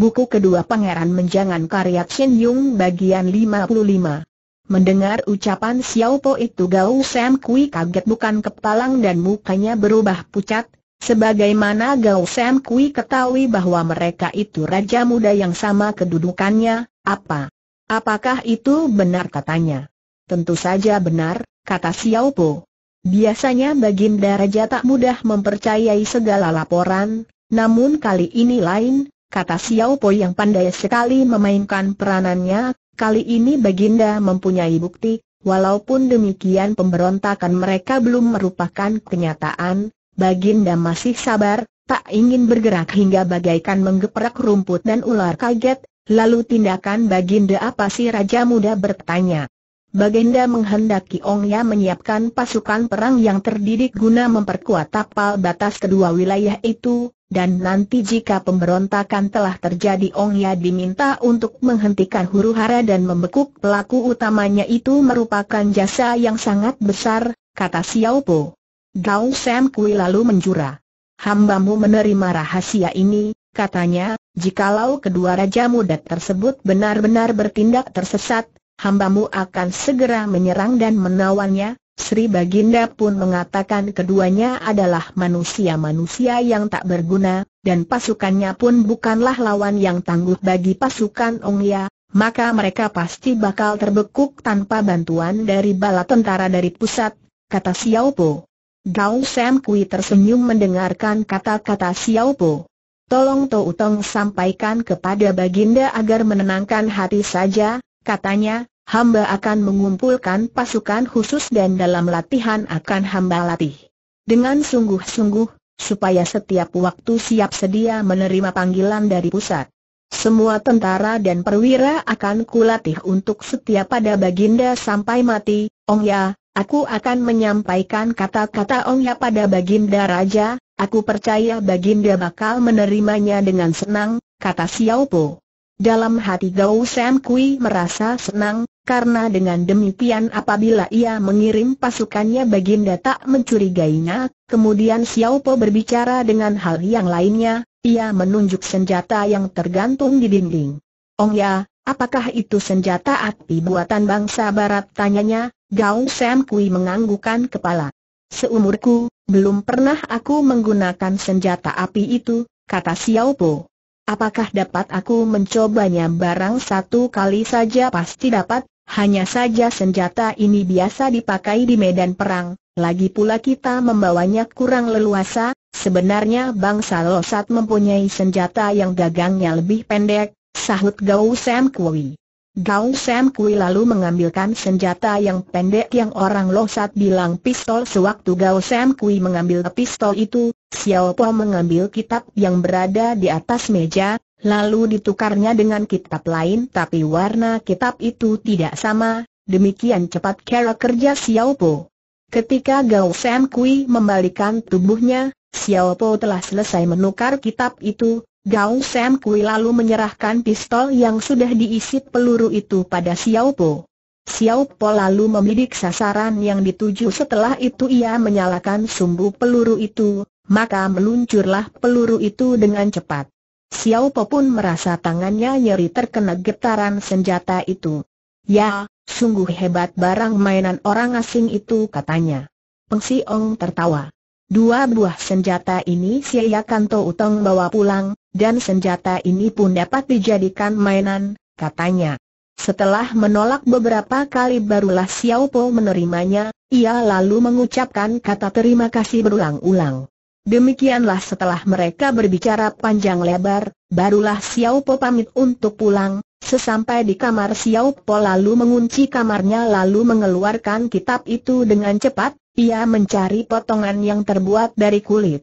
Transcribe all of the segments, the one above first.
Buku kedua Pangeran Menjangan karya Chen Yung bagian 55. Mendengar ucapan Xiao Po itu Gao Sam Kui kaget bukan kepalang dan mukanya berubah pucat, sebagaimana Gao Sam Kui ketahui bahwa mereka itu raja muda yang sama kedudukannya, apa? Apakah itu benar katanya? Tentu saja benar, kata Xiao Po. Biasanya baginda raja tak mudah mempercayai segala laporan, namun kali ini lain, kata Xiao Po yang pandai sekali memainkan peranannya, kali ini Baginda mempunyai bukti, walaupun demikian pemberontakan mereka belum merupakan kenyataan, Baginda masih sabar, tak ingin bergerak hingga bagaikan menggeprek rumput dan ular kaget, lalu tindakan Baginda apa sih Raja Muda bertanya. Bagenda menghendaki Ong Ya menyiapkan pasukan perang yang terdidik guna memperkuat tapal batas kedua wilayah itu, dan nanti jika pemberontakan telah terjadi Ong Ya diminta untuk menghentikan huru hara dan membekuk pelaku utamanya itu merupakan jasa yang sangat besar, kata Xiao Po. Gao Sam Kui lalu menjura. Hambamu menerima rahasia ini, katanya, jikalau kedua raja muda tersebut benar-benar bertindak tersesat, hambamu akan segera menyerang dan menawannya, Sri Baginda pun mengatakan keduanya adalah manusia-manusia yang tak berguna, dan pasukannya pun bukanlah lawan yang tangguh bagi pasukan Ongya, maka mereka pasti bakal terbekuk tanpa bantuan dari bala tentara dari pusat, kata Xiao Po. Gao Sam Kui tersenyum mendengarkan kata-kata Xiao Po. Tolong Tou Tong sampaikan kepada Baginda agar menenangkan hati saja, Katanya, hamba akan mengumpulkan pasukan khusus dan dalam latihan akan hamba latih. Dengan sungguh-sungguh, supaya setiap waktu siap sedia menerima panggilan dari pusat. Semua tentara dan perwira akan kulatih untuk setia pada baginda sampai mati, Ong Ya, aku akan menyampaikan kata-kata Ong Ya pada baginda raja, aku percaya baginda bakal menerimanya dengan senang, kata Xiao Po. Dalam hati Gao Sam Kui merasa senang, karena dengan demikian apabila ia mengirim pasukannya Baginda tak mencurigainya, kemudian Xiao Po berbicara dengan hal yang lainnya, ia menunjuk senjata yang tergantung di dinding. Ong ya, apakah itu senjata api buatan bangsa barat tanyanya, Gao Sam Kui menganggukan kepala. Seumurku, belum pernah aku menggunakan senjata api itu, kata Xiao Po. Apakah dapat aku mencobanya barang satu kali saja pasti dapat, hanya saja senjata ini biasa dipakai di medan perang, lagi pula kita membawanya kurang leluasa, sebenarnya bangsa Losat mempunyai senjata yang gagangnya lebih pendek, sahut Gau Sam Kui. Gao Sam Kui lalu mengambilkan senjata yang pendek yang orang lo losat bilang pistol sewaktu Gao Sam Kui mengambil pistol itu, Xiao Po mengambil kitab yang berada di atas meja, lalu ditukarnya dengan kitab lain tapi warna kitab itu tidak sama, demikian cepat cara kerja Xiao Po. Ketika Gao Sam Kui membalikan tubuhnya, Xiao Po telah selesai menukar kitab itu, Gaung Sam Kui lalu menyerahkan pistol yang sudah diisi peluru itu pada Xiao Po. Xiao Po lalu membidik sasaran yang dituju setelah itu ia menyalakan sumbu peluru itu, maka meluncurlah peluru itu dengan cepat. Xiao Po pun merasa tangannya nyeri terkena getaran senjata itu. Ya, sungguh hebat barang mainan orang asing itu katanya. Peng Ong tertawa. Dua buah senjata ini Siakan Utong bawa pulang, dan senjata ini pun dapat dijadikan mainan, katanya. Setelah menolak beberapa kali barulah Xiao Po menerimanya, ia lalu mengucapkan kata terima kasih berulang-ulang. Demikianlah setelah mereka berbicara panjang lebar, barulah Xiao Po pamit untuk pulang, sesampai di kamar Xiao Po lalu mengunci kamarnya lalu mengeluarkan kitab itu dengan cepat, ia mencari potongan yang terbuat dari kulit.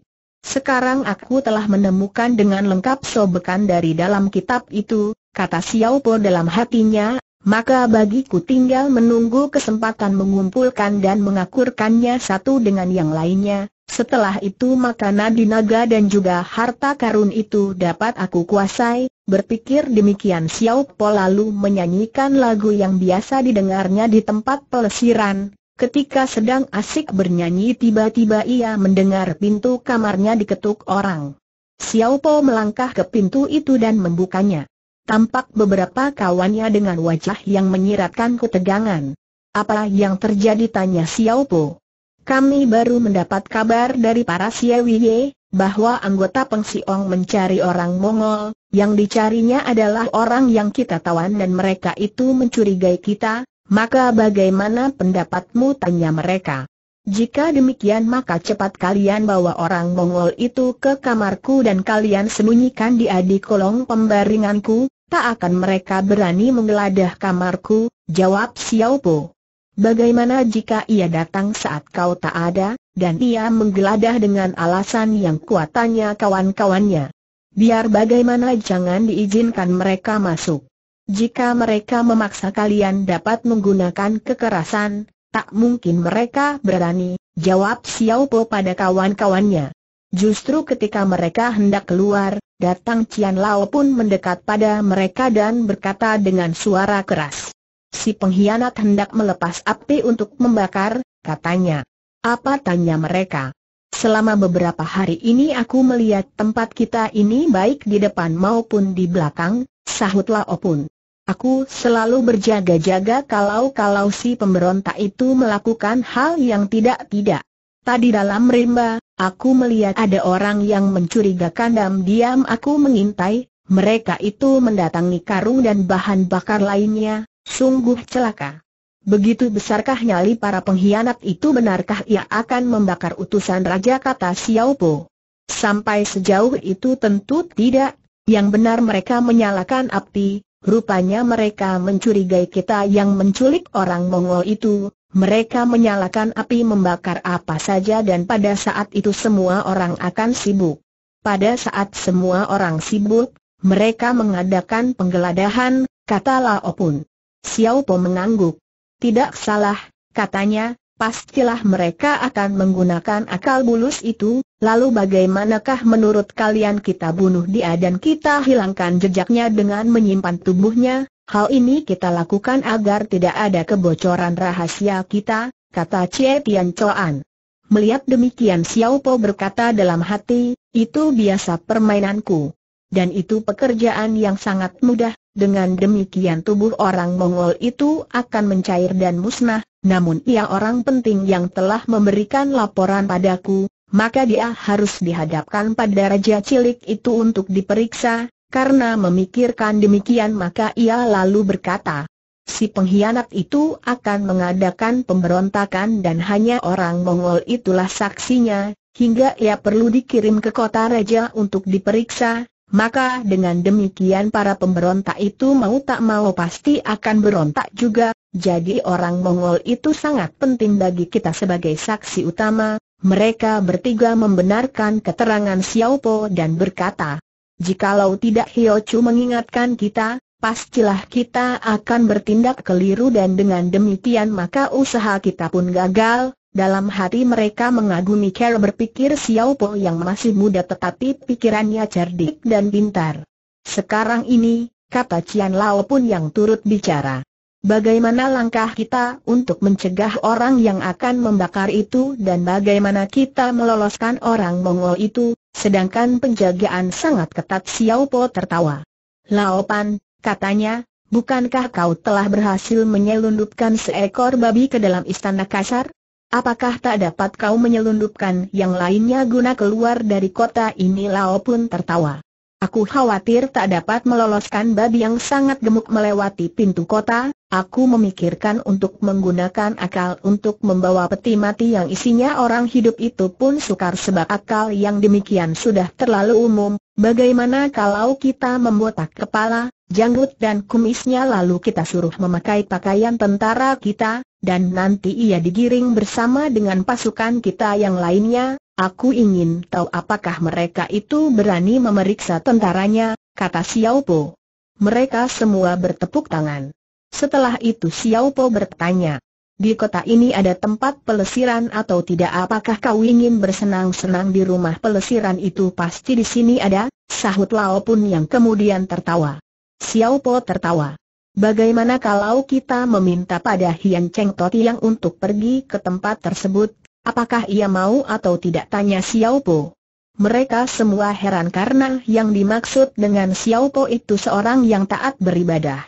Sekarang aku telah menemukan dengan lengkap sobekan dari dalam kitab itu, kata Xiao Po dalam hatinya, maka bagiku tinggal menunggu kesempatan mengumpulkan dan mengakurkannya satu dengan yang lainnya, setelah itu maka nadi naga dan juga harta karun itu dapat aku kuasai, berpikir demikian Xiao Po lalu menyanyikan lagu yang biasa didengarnya di tempat pelesiran, Ketika sedang asik bernyanyi tiba-tiba ia mendengar pintu kamarnya diketuk orang. Xiao Po melangkah ke pintu itu dan membukanya. Tampak beberapa kawannya dengan wajah yang menyiratkan ketegangan. Apa yang terjadi tanya Xiao Po. Kami baru mendapat kabar dari para Siewiye, bahwa anggota Peng Siong mencari orang Mongol, yang dicarinya adalah orang yang kita tawan dan mereka itu mencurigai kita, maka bagaimana pendapatmu tanya mereka? Jika demikian maka cepat kalian bawa orang Mongol itu ke kamarku dan kalian sembunyikan dia di kolong pembaringanku, tak akan mereka berani menggeladah kamarku, jawab Xiao Po. Bagaimana jika ia datang saat kau tak ada, dan ia menggeladah dengan alasan yang kuatannya kawan-kawannya. Biar bagaimana jangan diizinkan mereka masuk. Jika mereka memaksa kalian dapat menggunakan kekerasan, tak mungkin mereka berani, jawab Xiao Po pada kawan-kawannya. Justru ketika mereka hendak keluar, datang Cian Lao pun mendekat pada mereka dan berkata dengan suara keras. Si pengkhianat hendak melepas api untuk membakar, katanya. Apa tanya mereka? Selama beberapa hari ini aku melihat tempat kita ini baik di depan maupun di belakang, sahutlah Opun. Aku selalu berjaga-jaga kalau-kalau si pemberontak itu melakukan hal yang tidak-tidak. Tadi dalam rimba, aku melihat ada orang yang mencurigakan dan diam aku mengintai, mereka itu mendatangi karung dan bahan bakar lainnya, sungguh celaka. Begitu besarkah nyali para pengkhianat itu benarkah ia akan membakar utusan raja kata Xiaopo? Sampai sejauh itu tentu tidak, yang benar mereka menyalakan api, Rupanya mereka mencurigai kita yang menculik orang Mongol itu, mereka menyalakan api membakar apa saja dan pada saat itu semua orang akan sibuk. Pada saat semua orang sibuk, mereka mengadakan penggeledahan, kata Lao Pun. Xiao Po mengangguk. Tidak salah, katanya, pastilah mereka akan menggunakan akal bulus itu, lalu bagaimanakah menurut kalian kita bunuh dia dan kita hilangkan jejaknya dengan menyimpan tubuhnya? Hal ini kita lakukan agar tidak ada kebocoran rahasia kita, kata Cie Tian Choan. Melihat demikian Xiao Po berkata dalam hati, itu biasa permainanku. Dan itu pekerjaan yang sangat mudah, dengan demikian tubuh orang Mongol itu akan mencair dan musnah, namun ia orang penting yang telah memberikan laporan padaku, maka dia harus dihadapkan pada Raja Cilik itu untuk diperiksa, karena memikirkan demikian maka ia lalu berkata, si pengkhianat itu akan mengadakan pemberontakan dan hanya orang Mongol itulah saksinya, hingga ia perlu dikirim ke kota Raja untuk diperiksa, maka dengan demikian para pemberontak itu mau tak mau pasti akan berontak juga, jadi orang Mongol itu sangat penting bagi kita sebagai saksi utama. Mereka bertiga membenarkan keterangan Xiao Po dan berkata, Jikalau tidak Hiochu mengingatkan kita, pastilah kita akan bertindak keliru dan dengan demikian maka usaha kita pun gagal, dalam hati mereka mengagumi cara berpikir Xiao Po yang masih muda tetapi pikirannya cerdik dan pintar. Sekarang ini, kata Cian Lao pun yang turut bicara. Bagaimana langkah kita untuk mencegah orang yang akan membakar itu dan bagaimana kita meloloskan orang Mongol itu, sedangkan penjagaan sangat ketat Xiao Po tertawa. Lao Pan, katanya, bukankah kau telah berhasil menyelundupkan seekor babi ke dalam istana kasar? Apakah tak dapat kau menyelundupkan yang lainnya guna keluar dari kota ini? Lao pun tertawa. Aku khawatir tak dapat meloloskan babi yang sangat gemuk melewati pintu kota, aku memikirkan untuk menggunakan akal untuk membawa peti mati yang isinya orang hidup itu pun sukar sebab akal yang demikian sudah terlalu umum, bagaimana kalau kita membotak kepala, janggut dan kumisnya lalu kita suruh memakai pakaian tentara kita, dan nanti ia digiring bersama dengan pasukan kita yang lainnya, aku ingin tahu apakah mereka itu berani memeriksa tentaranya, kata Xiao Po. Mereka semua bertepuk tangan. Setelah itu Xiao Po bertanya, di kota ini ada tempat pelesiran atau tidak apakah kau ingin bersenang-senang di rumah pelesiran itu pasti di sini ada, sahut Lao pun yang kemudian tertawa. Xiao Po tertawa. Bagaimana kalau kita meminta pada Hian Cheng Toti yang untuk pergi ke tempat tersebut, apakah ia mau atau tidak tanya Xiao Po. Mereka semua heran karena yang dimaksud dengan Xiao Po itu seorang yang taat beribadah.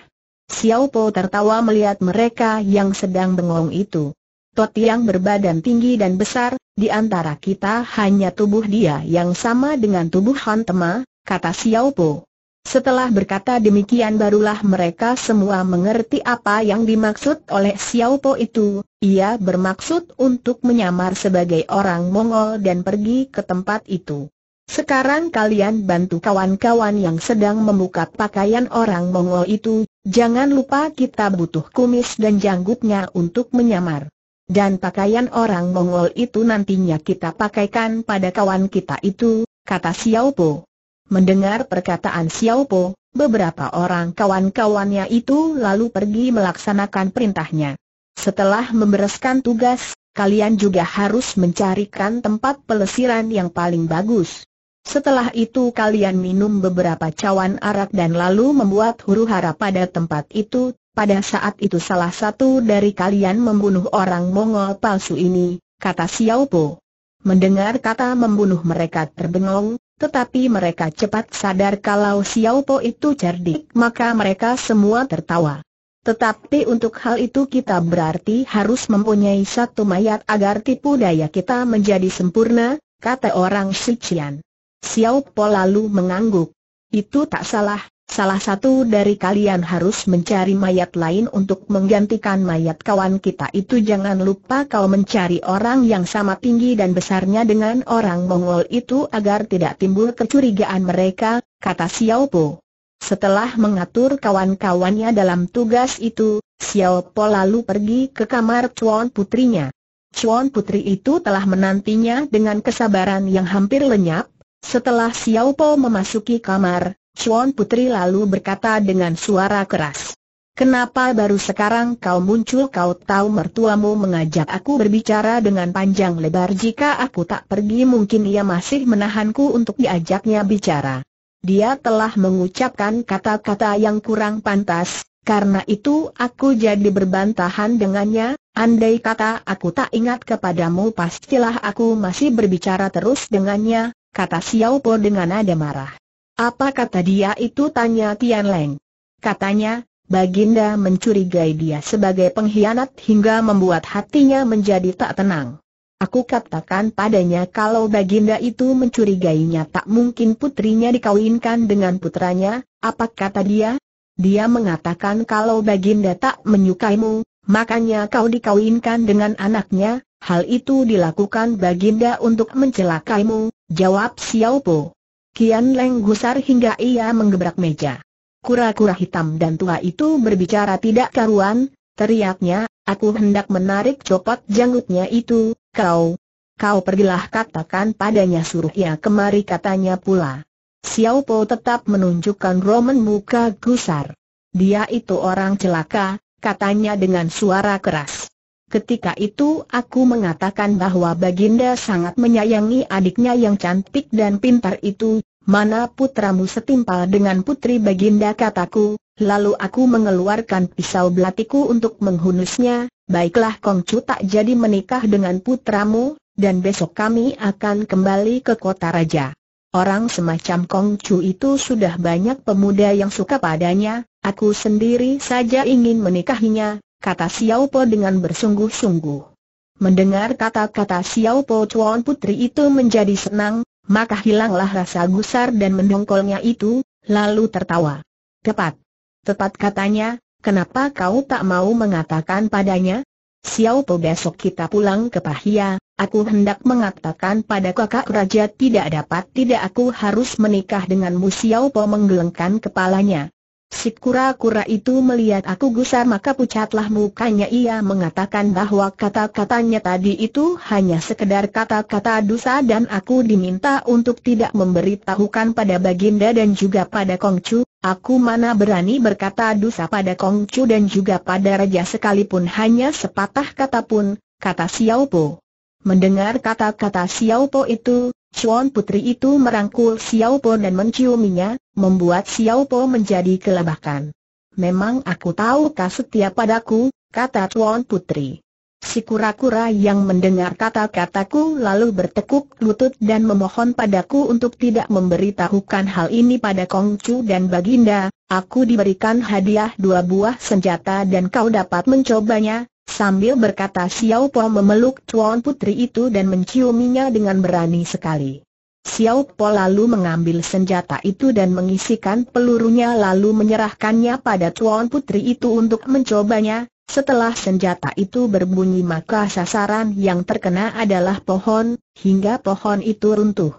Xiao Po tertawa melihat mereka yang sedang bengong itu. Toti yang berbadan tinggi dan besar, di antara kita hanya tubuh dia yang sama dengan tubuh Han Tema, kata Xiao Po. Setelah berkata demikian barulah mereka semua mengerti apa yang dimaksud oleh Xiao Po itu, ia bermaksud untuk menyamar sebagai orang Mongol dan pergi ke tempat itu. Sekarang kalian bantu kawan-kawan yang sedang membuka pakaian orang Mongol itu, jangan lupa kita butuh kumis dan janggutnya untuk menyamar. Dan pakaian orang Mongol itu nantinya kita pakaikan pada kawan kita itu, kata Xiao Po. Mendengar perkataan Xiao Po, beberapa orang kawan-kawannya itu lalu pergi melaksanakan perintahnya. Setelah membereskan tugas, kalian juga harus mencarikan tempat pelesiran yang paling bagus. Setelah itu kalian minum beberapa cawan arak dan lalu membuat huru hara pada tempat itu, pada saat itu salah satu dari kalian membunuh orang Mongol palsu ini, kata Xiao Po. Mendengar kata membunuh mereka terbengong, tetapi mereka cepat sadar kalau Xiao Po itu cerdik maka mereka semua tertawa. Tetapi untuk hal itu kita berarti harus mempunyai satu mayat agar tipu daya kita menjadi sempurna, kata orang Sichian. Xiao Po lalu mengangguk. Itu tak salah, Salah satu dari kalian harus mencari mayat lain untuk menggantikan mayat kawan kita itu Jangan lupa kau mencari orang yang sama tinggi dan besarnya dengan orang Mongol itu agar tidak timbul kecurigaan mereka, kata Xiao Po. Setelah mengatur kawan-kawannya dalam tugas itu, Xiao Po lalu pergi ke kamar Chuan putrinya. Chuan putri itu telah menantinya dengan kesabaran yang hampir lenyap. Setelah Xiao Po memasuki kamar, Chuan Putri lalu berkata dengan suara keras. Kenapa baru sekarang kau muncul kau tahu mertuamu mengajak aku berbicara dengan panjang lebar jika aku tak pergi mungkin ia masih menahanku untuk diajaknya bicara. Dia telah mengucapkan kata-kata yang kurang pantas, karena itu aku jadi berbantahan dengannya, andai kata aku tak ingat kepadamu pastilah aku masih berbicara terus dengannya, kata Xiao Po dengan nada marah. Apa kata dia itu tanya Tian Leng. Katanya, Baginda mencurigai dia sebagai pengkhianat hingga membuat hatinya menjadi tak tenang. Aku katakan padanya kalau Baginda itu mencurigainya tak mungkin putrinya dikawinkan dengan putranya, apa kata dia? Dia mengatakan kalau Baginda tak menyukaimu, makanya kau dikawinkan dengan anaknya, hal itu dilakukan Baginda untuk mencelakaimu, jawab Xiao Po. Kian Leng gusar hingga ia menggebrak meja. Kura-kura hitam dan tua itu berbicara tidak karuan, teriaknya, aku hendak menarik copot janggutnya itu, kau. Kau pergilah katakan padanya suruh ia kemari katanya pula. Xiao Po tetap menunjukkan Roman muka gusar. Dia itu orang celaka, katanya dengan suara keras. Ketika itu aku mengatakan bahwa Baginda sangat menyayangi adiknya yang cantik dan pintar itu, mana putramu setimpal dengan putri Baginda kataku, lalu aku mengeluarkan pisau belatiku untuk menghunusnya, baiklah Kongcu tak jadi menikah dengan putramu, dan besok kami akan kembali ke kota raja. Orang semacam Kongcu itu sudah banyak pemuda yang suka padanya, aku sendiri saja ingin menikahinya, kata Xiao Po dengan bersungguh-sungguh. Mendengar kata-kata Xiao Po Chuan putri itu menjadi senang, maka hilanglah rasa gusar dan mendongkolnya itu, lalu tertawa. Tepat. Tepat katanya, kenapa kau tak mau mengatakan padanya? Xiao Po besok kita pulang ke Pahia, aku hendak mengatakan pada kakak raja tidak dapat tidak aku harus menikah denganmu Xiao Po menggelengkan kepalanya. Si kura-kura itu melihat aku gusar maka pucatlah mukanya ia mengatakan bahwa kata-katanya tadi itu hanya sekedar kata-kata dosa dan aku diminta untuk tidak memberitahukan pada Baginda dan juga pada Kongcu, aku mana berani berkata dosa pada Kongcu dan juga pada Raja sekalipun hanya sepatah kata pun, kata Xiao Po. Mendengar kata-kata Xiao Po itu, Chuan putri itu merangkul Xiao Po dan menciuminya, membuat Xiao Po menjadi kelabakan. Memang aku tahu kau setia padaku, kata Chuan putri. Si kura-kura yang mendengar kata-kataku lalu bertekuk lutut dan memohon padaku untuk tidak memberitahukan hal ini pada Kong Chu dan Baginda, aku diberikan hadiah dua buah senjata dan kau dapat mencobanya, Sambil berkata Xiao Po memeluk Chuan Putri itu dan menciuminya dengan berani sekali. Xiao Po lalu mengambil senjata itu dan mengisikan pelurunya lalu menyerahkannya pada Chuan Putri itu untuk mencobanya. Setelah senjata itu berbunyi maka sasaran yang terkena adalah pohon, hingga pohon itu runtuh.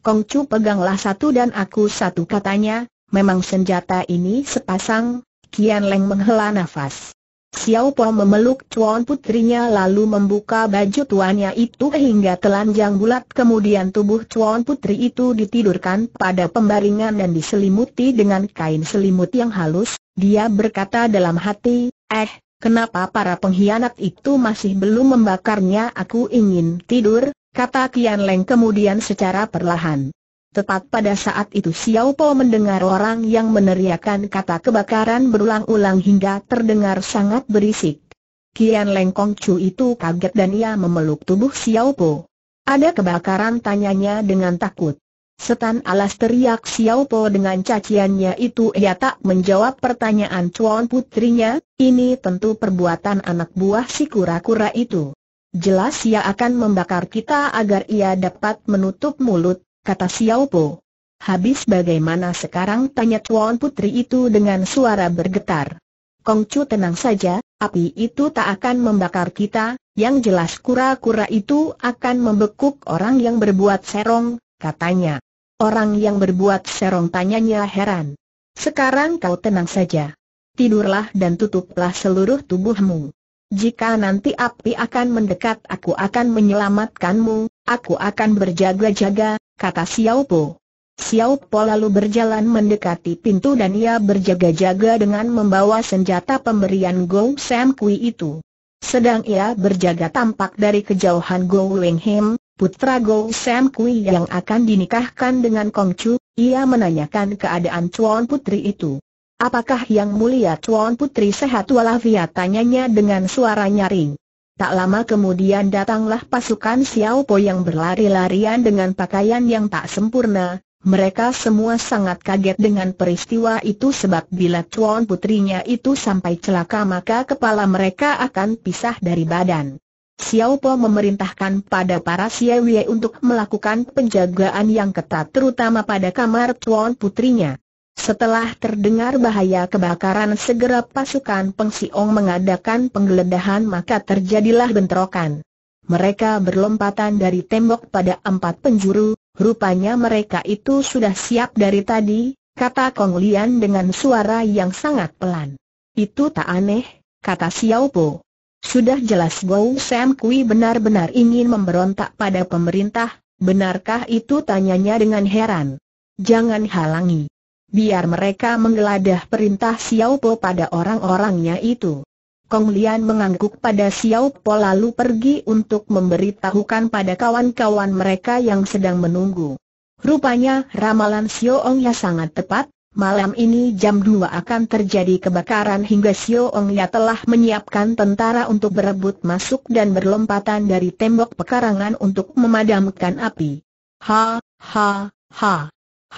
Kong Chu peganglah satu dan aku satu katanya, memang senjata ini sepasang, Kian Leng menghela nafas. Xiao Po memeluk Chuan putrinya lalu membuka baju tuannya itu hingga telanjang bulat kemudian tubuh Chuan putri itu ditidurkan pada pembaringan dan diselimuti dengan kain selimut yang halus, dia berkata dalam hati, eh, kenapa para pengkhianat itu masih belum membakarnya aku ingin tidur, kata Kian Leng kemudian secara perlahan. Tepat pada saat itu Xiao Po mendengar orang yang meneriakan kata kebakaran berulang-ulang hingga terdengar sangat berisik. Kian Leng Kong Chu itu kaget dan ia memeluk tubuh Xiao Po. Ada kebakaran tanyanya dengan takut. Setan alas teriak Xiao Po dengan caciannya itu ia tak menjawab pertanyaan cuan putrinya, ini tentu perbuatan anak buah si kura-kura itu. Jelas ia akan membakar kita agar ia dapat menutup mulut, kata Xiao Po. Habis bagaimana sekarang tanya Tuan Putri itu dengan suara bergetar. Kong Chu tenang saja, api itu tak akan membakar kita, yang jelas kura-kura itu akan membekuk orang yang berbuat serong, katanya. Orang yang berbuat serong tanyanya heran. Sekarang kau tenang saja. Tidurlah dan tutuplah seluruh tubuhmu. Jika nanti api akan mendekat aku akan menyelamatkanmu, aku akan berjaga-jaga, kata Xiao Po. Xiao Po lalu berjalan mendekati pintu dan ia berjaga-jaga dengan membawa senjata pemberian Go Sam Kui itu. Sedang ia berjaga tampak dari kejauhan Go Weng Him, putra Go Sam Kui yang akan dinikahkan dengan Kong Chu, ia menanyakan keadaan Chuan Putri itu. Apakah yang mulia Chuan Putri sehat walafiat tanyanya dengan suara nyaring. Tak lama kemudian datanglah pasukan Xiao Po yang berlari-larian dengan pakaian yang tak sempurna. Mereka semua sangat kaget dengan peristiwa itu sebab bila Chuan putrinya itu sampai celaka maka kepala mereka akan pisah dari badan. Xiao Po memerintahkan pada para Wei untuk melakukan penjagaan yang ketat terutama pada kamar Chuan putrinya. Setelah terdengar bahaya kebakaran segera pasukan Peng Siong mengadakan penggeledahan maka terjadilah bentrokan. Mereka berlompatan dari tembok pada empat penjuru, rupanya mereka itu sudah siap dari tadi, kata Kong Lian dengan suara yang sangat pelan. Itu tak aneh, kata Xiao Po. Sudah jelas Gou Sam Kui benar-benar ingin memberontak pada pemerintah, benarkah itu tanyanya dengan heran. Jangan halangi biar mereka menggeladah perintah Xiao Po pada orang-orangnya itu. Kong Lian mengangguk pada Xiao Po lalu pergi untuk memberitahukan pada kawan-kawan mereka yang sedang menunggu. Rupanya ramalan Xiao Ong-ya sangat tepat, Malam ini jam 2 akan terjadi kebakaran hingga Xiao Ong Ya telah menyiapkan tentara untuk berebut masuk dan berlompatan dari tembok pekarangan untuk memadamkan api. Ha, ha, ha.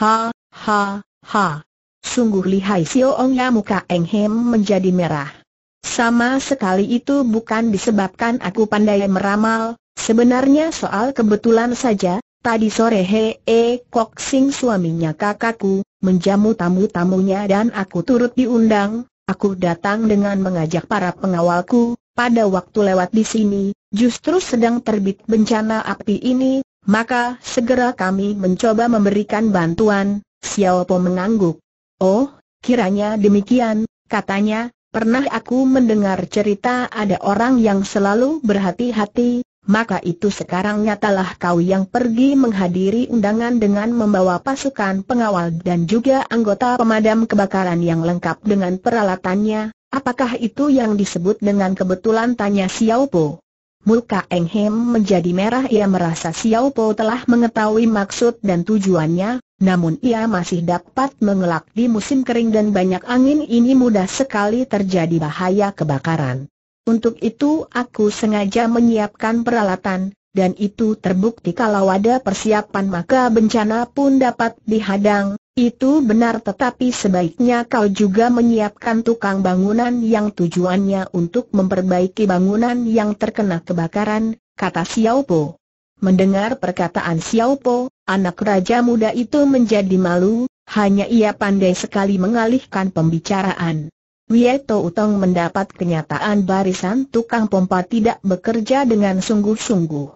Ha, ha, Ha! Sungguh lihai Xiaoya muka Eng Hem menjadi merah. Sama sekali itu bukan disebabkan aku pandai meramal, sebenarnya soal kebetulan saja, tadi sore He E Kok Sing suaminya kakakku, menjamu tamu-tamunya dan aku turut diundang, aku datang dengan mengajak para pengawalku, pada waktu lewat di sini, justru sedang terbit bencana api ini, maka segera kami mencoba memberikan bantuan, Xiao Po mengangguk. Oh, kiranya demikian, katanya, pernah aku mendengar cerita ada orang yang selalu berhati-hati, maka itu sekarang nyatalah kau yang pergi menghadiri undangan dengan membawa pasukan pengawal dan juga anggota pemadam kebakaran yang lengkap dengan peralatannya, apakah itu yang disebut dengan kebetulan tanya Xiao Po. Muka Enghem menjadi merah ia merasa Xiao Po telah mengetahui maksud dan tujuannya, namun ia masih dapat mengelak di musim kering dan banyak angin ini mudah sekali terjadi bahaya kebakaran. Untuk itu aku sengaja menyiapkan peralatan, dan itu terbukti kalau ada persiapan maka bencana pun dapat dihadang, itu benar tetapi sebaiknya kau juga menyiapkan tukang bangunan yang tujuannya untuk memperbaiki bangunan yang terkena kebakaran, kata Xiao Po. Mendengar perkataan Xiao Po, anak raja muda itu menjadi malu, hanya ia pandai sekali mengalihkan pembicaraan. Wieto Utong mendapat kenyataan barisan tukang pompa tidak bekerja dengan sungguh-sungguh.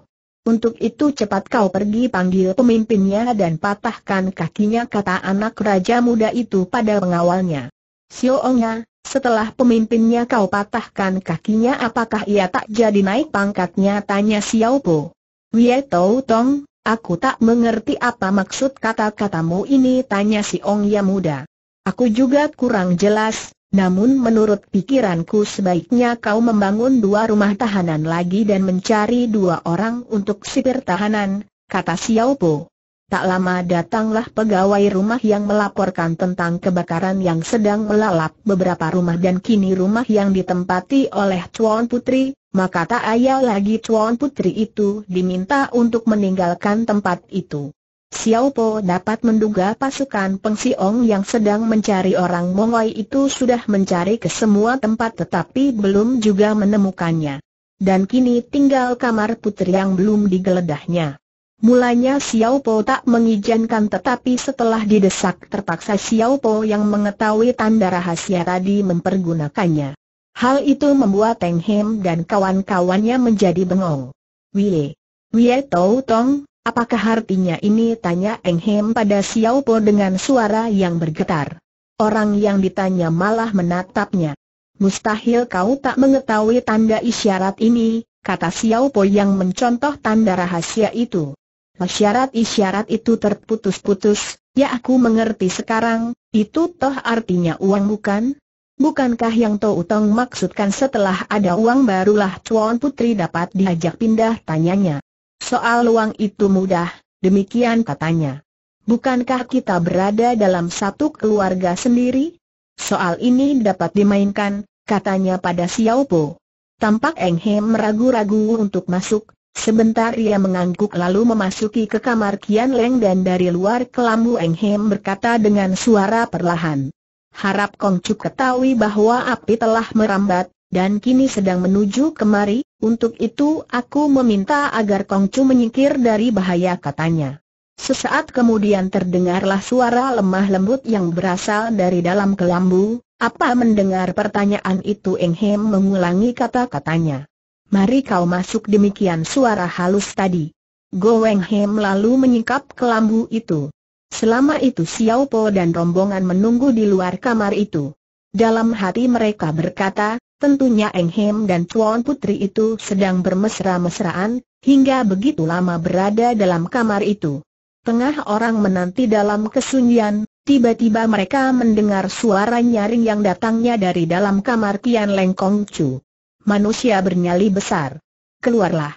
Untuk itu cepat kau pergi panggil pemimpinnya dan patahkan kakinya kata anak raja muda itu pada pengawalnya. Xiaoongnya, setelah pemimpinnya kau patahkan kakinya apakah ia tak jadi naik pangkatnya tanya Xiao Po. Wie Tau Tong, aku tak mengerti apa maksud kata-katamu ini tanya si Ong Ya muda. Aku juga kurang jelas, namun menurut pikiranku sebaiknya kau membangun dua rumah tahanan lagi dan mencari dua orang untuk sipir tahanan, kata Xiao Po. Tak lama datanglah pegawai rumah yang melaporkan tentang kebakaran yang sedang melalap beberapa rumah dan kini rumah yang ditempati oleh Chuan Putri, maka tak ayal lagi Chuan Putri itu diminta untuk meninggalkan tempat itu. Xiao Po dapat menduga pasukan Peng Siong yang sedang mencari orang Mongoi itu sudah mencari ke semua tempat tetapi belum juga menemukannya. Dan kini tinggal kamar putri yang belum digeledahnya. Mulanya Xiao Po tak mengizinkan tetapi setelah didesak terpaksa Xiao Po yang mengetahui tanda rahasia tadi mempergunakannya. Hal itu membuat Teng Hem dan kawan-kawannya menjadi bengong. Wie, Wie Tau Tong, apakah artinya ini tanya Eng Hem pada Xiao Po dengan suara yang bergetar. Orang yang ditanya malah menatapnya. Mustahil kau tak mengetahui tanda isyarat ini, kata Xiao Po yang mencontoh tanda rahasia itu masyarat isyarat itu terputus-putus, ya aku mengerti sekarang, itu toh artinya uang bukan? Bukankah yang tahu Tong maksudkan setelah ada uang barulah Chuan Putri dapat diajak pindah tanyanya? Soal uang itu mudah, demikian katanya. Bukankah kita berada dalam satu keluarga sendiri? Soal ini dapat dimainkan, katanya pada Xiao Po. Tampak Eng He meragu-ragu untuk masuk, Sebentar ia mengangguk lalu memasuki ke kamar Kian Leng dan dari luar kelambu Eng Hem berkata dengan suara perlahan. Harap Kong Chuk ketahui bahwa api telah merambat, dan kini sedang menuju kemari, untuk itu aku meminta agar Kong Chuk menyingkir dari bahaya katanya. Sesaat kemudian terdengarlah suara lemah lembut yang berasal dari dalam kelambu, apa mendengar pertanyaan itu Eng Hem mengulangi kata-katanya mari kau masuk demikian suara halus tadi. Goweng Hem lalu menyingkap kelambu itu. Selama itu Xiao Po dan rombongan menunggu di luar kamar itu. Dalam hati mereka berkata, tentunya Eng Hem dan Tuan Putri itu sedang bermesra-mesraan, hingga begitu lama berada dalam kamar itu. Tengah orang menanti dalam kesunyian, tiba-tiba mereka mendengar suara nyaring yang datangnya dari dalam kamar Tian Leng Kong Chu manusia bernyali besar. Keluarlah.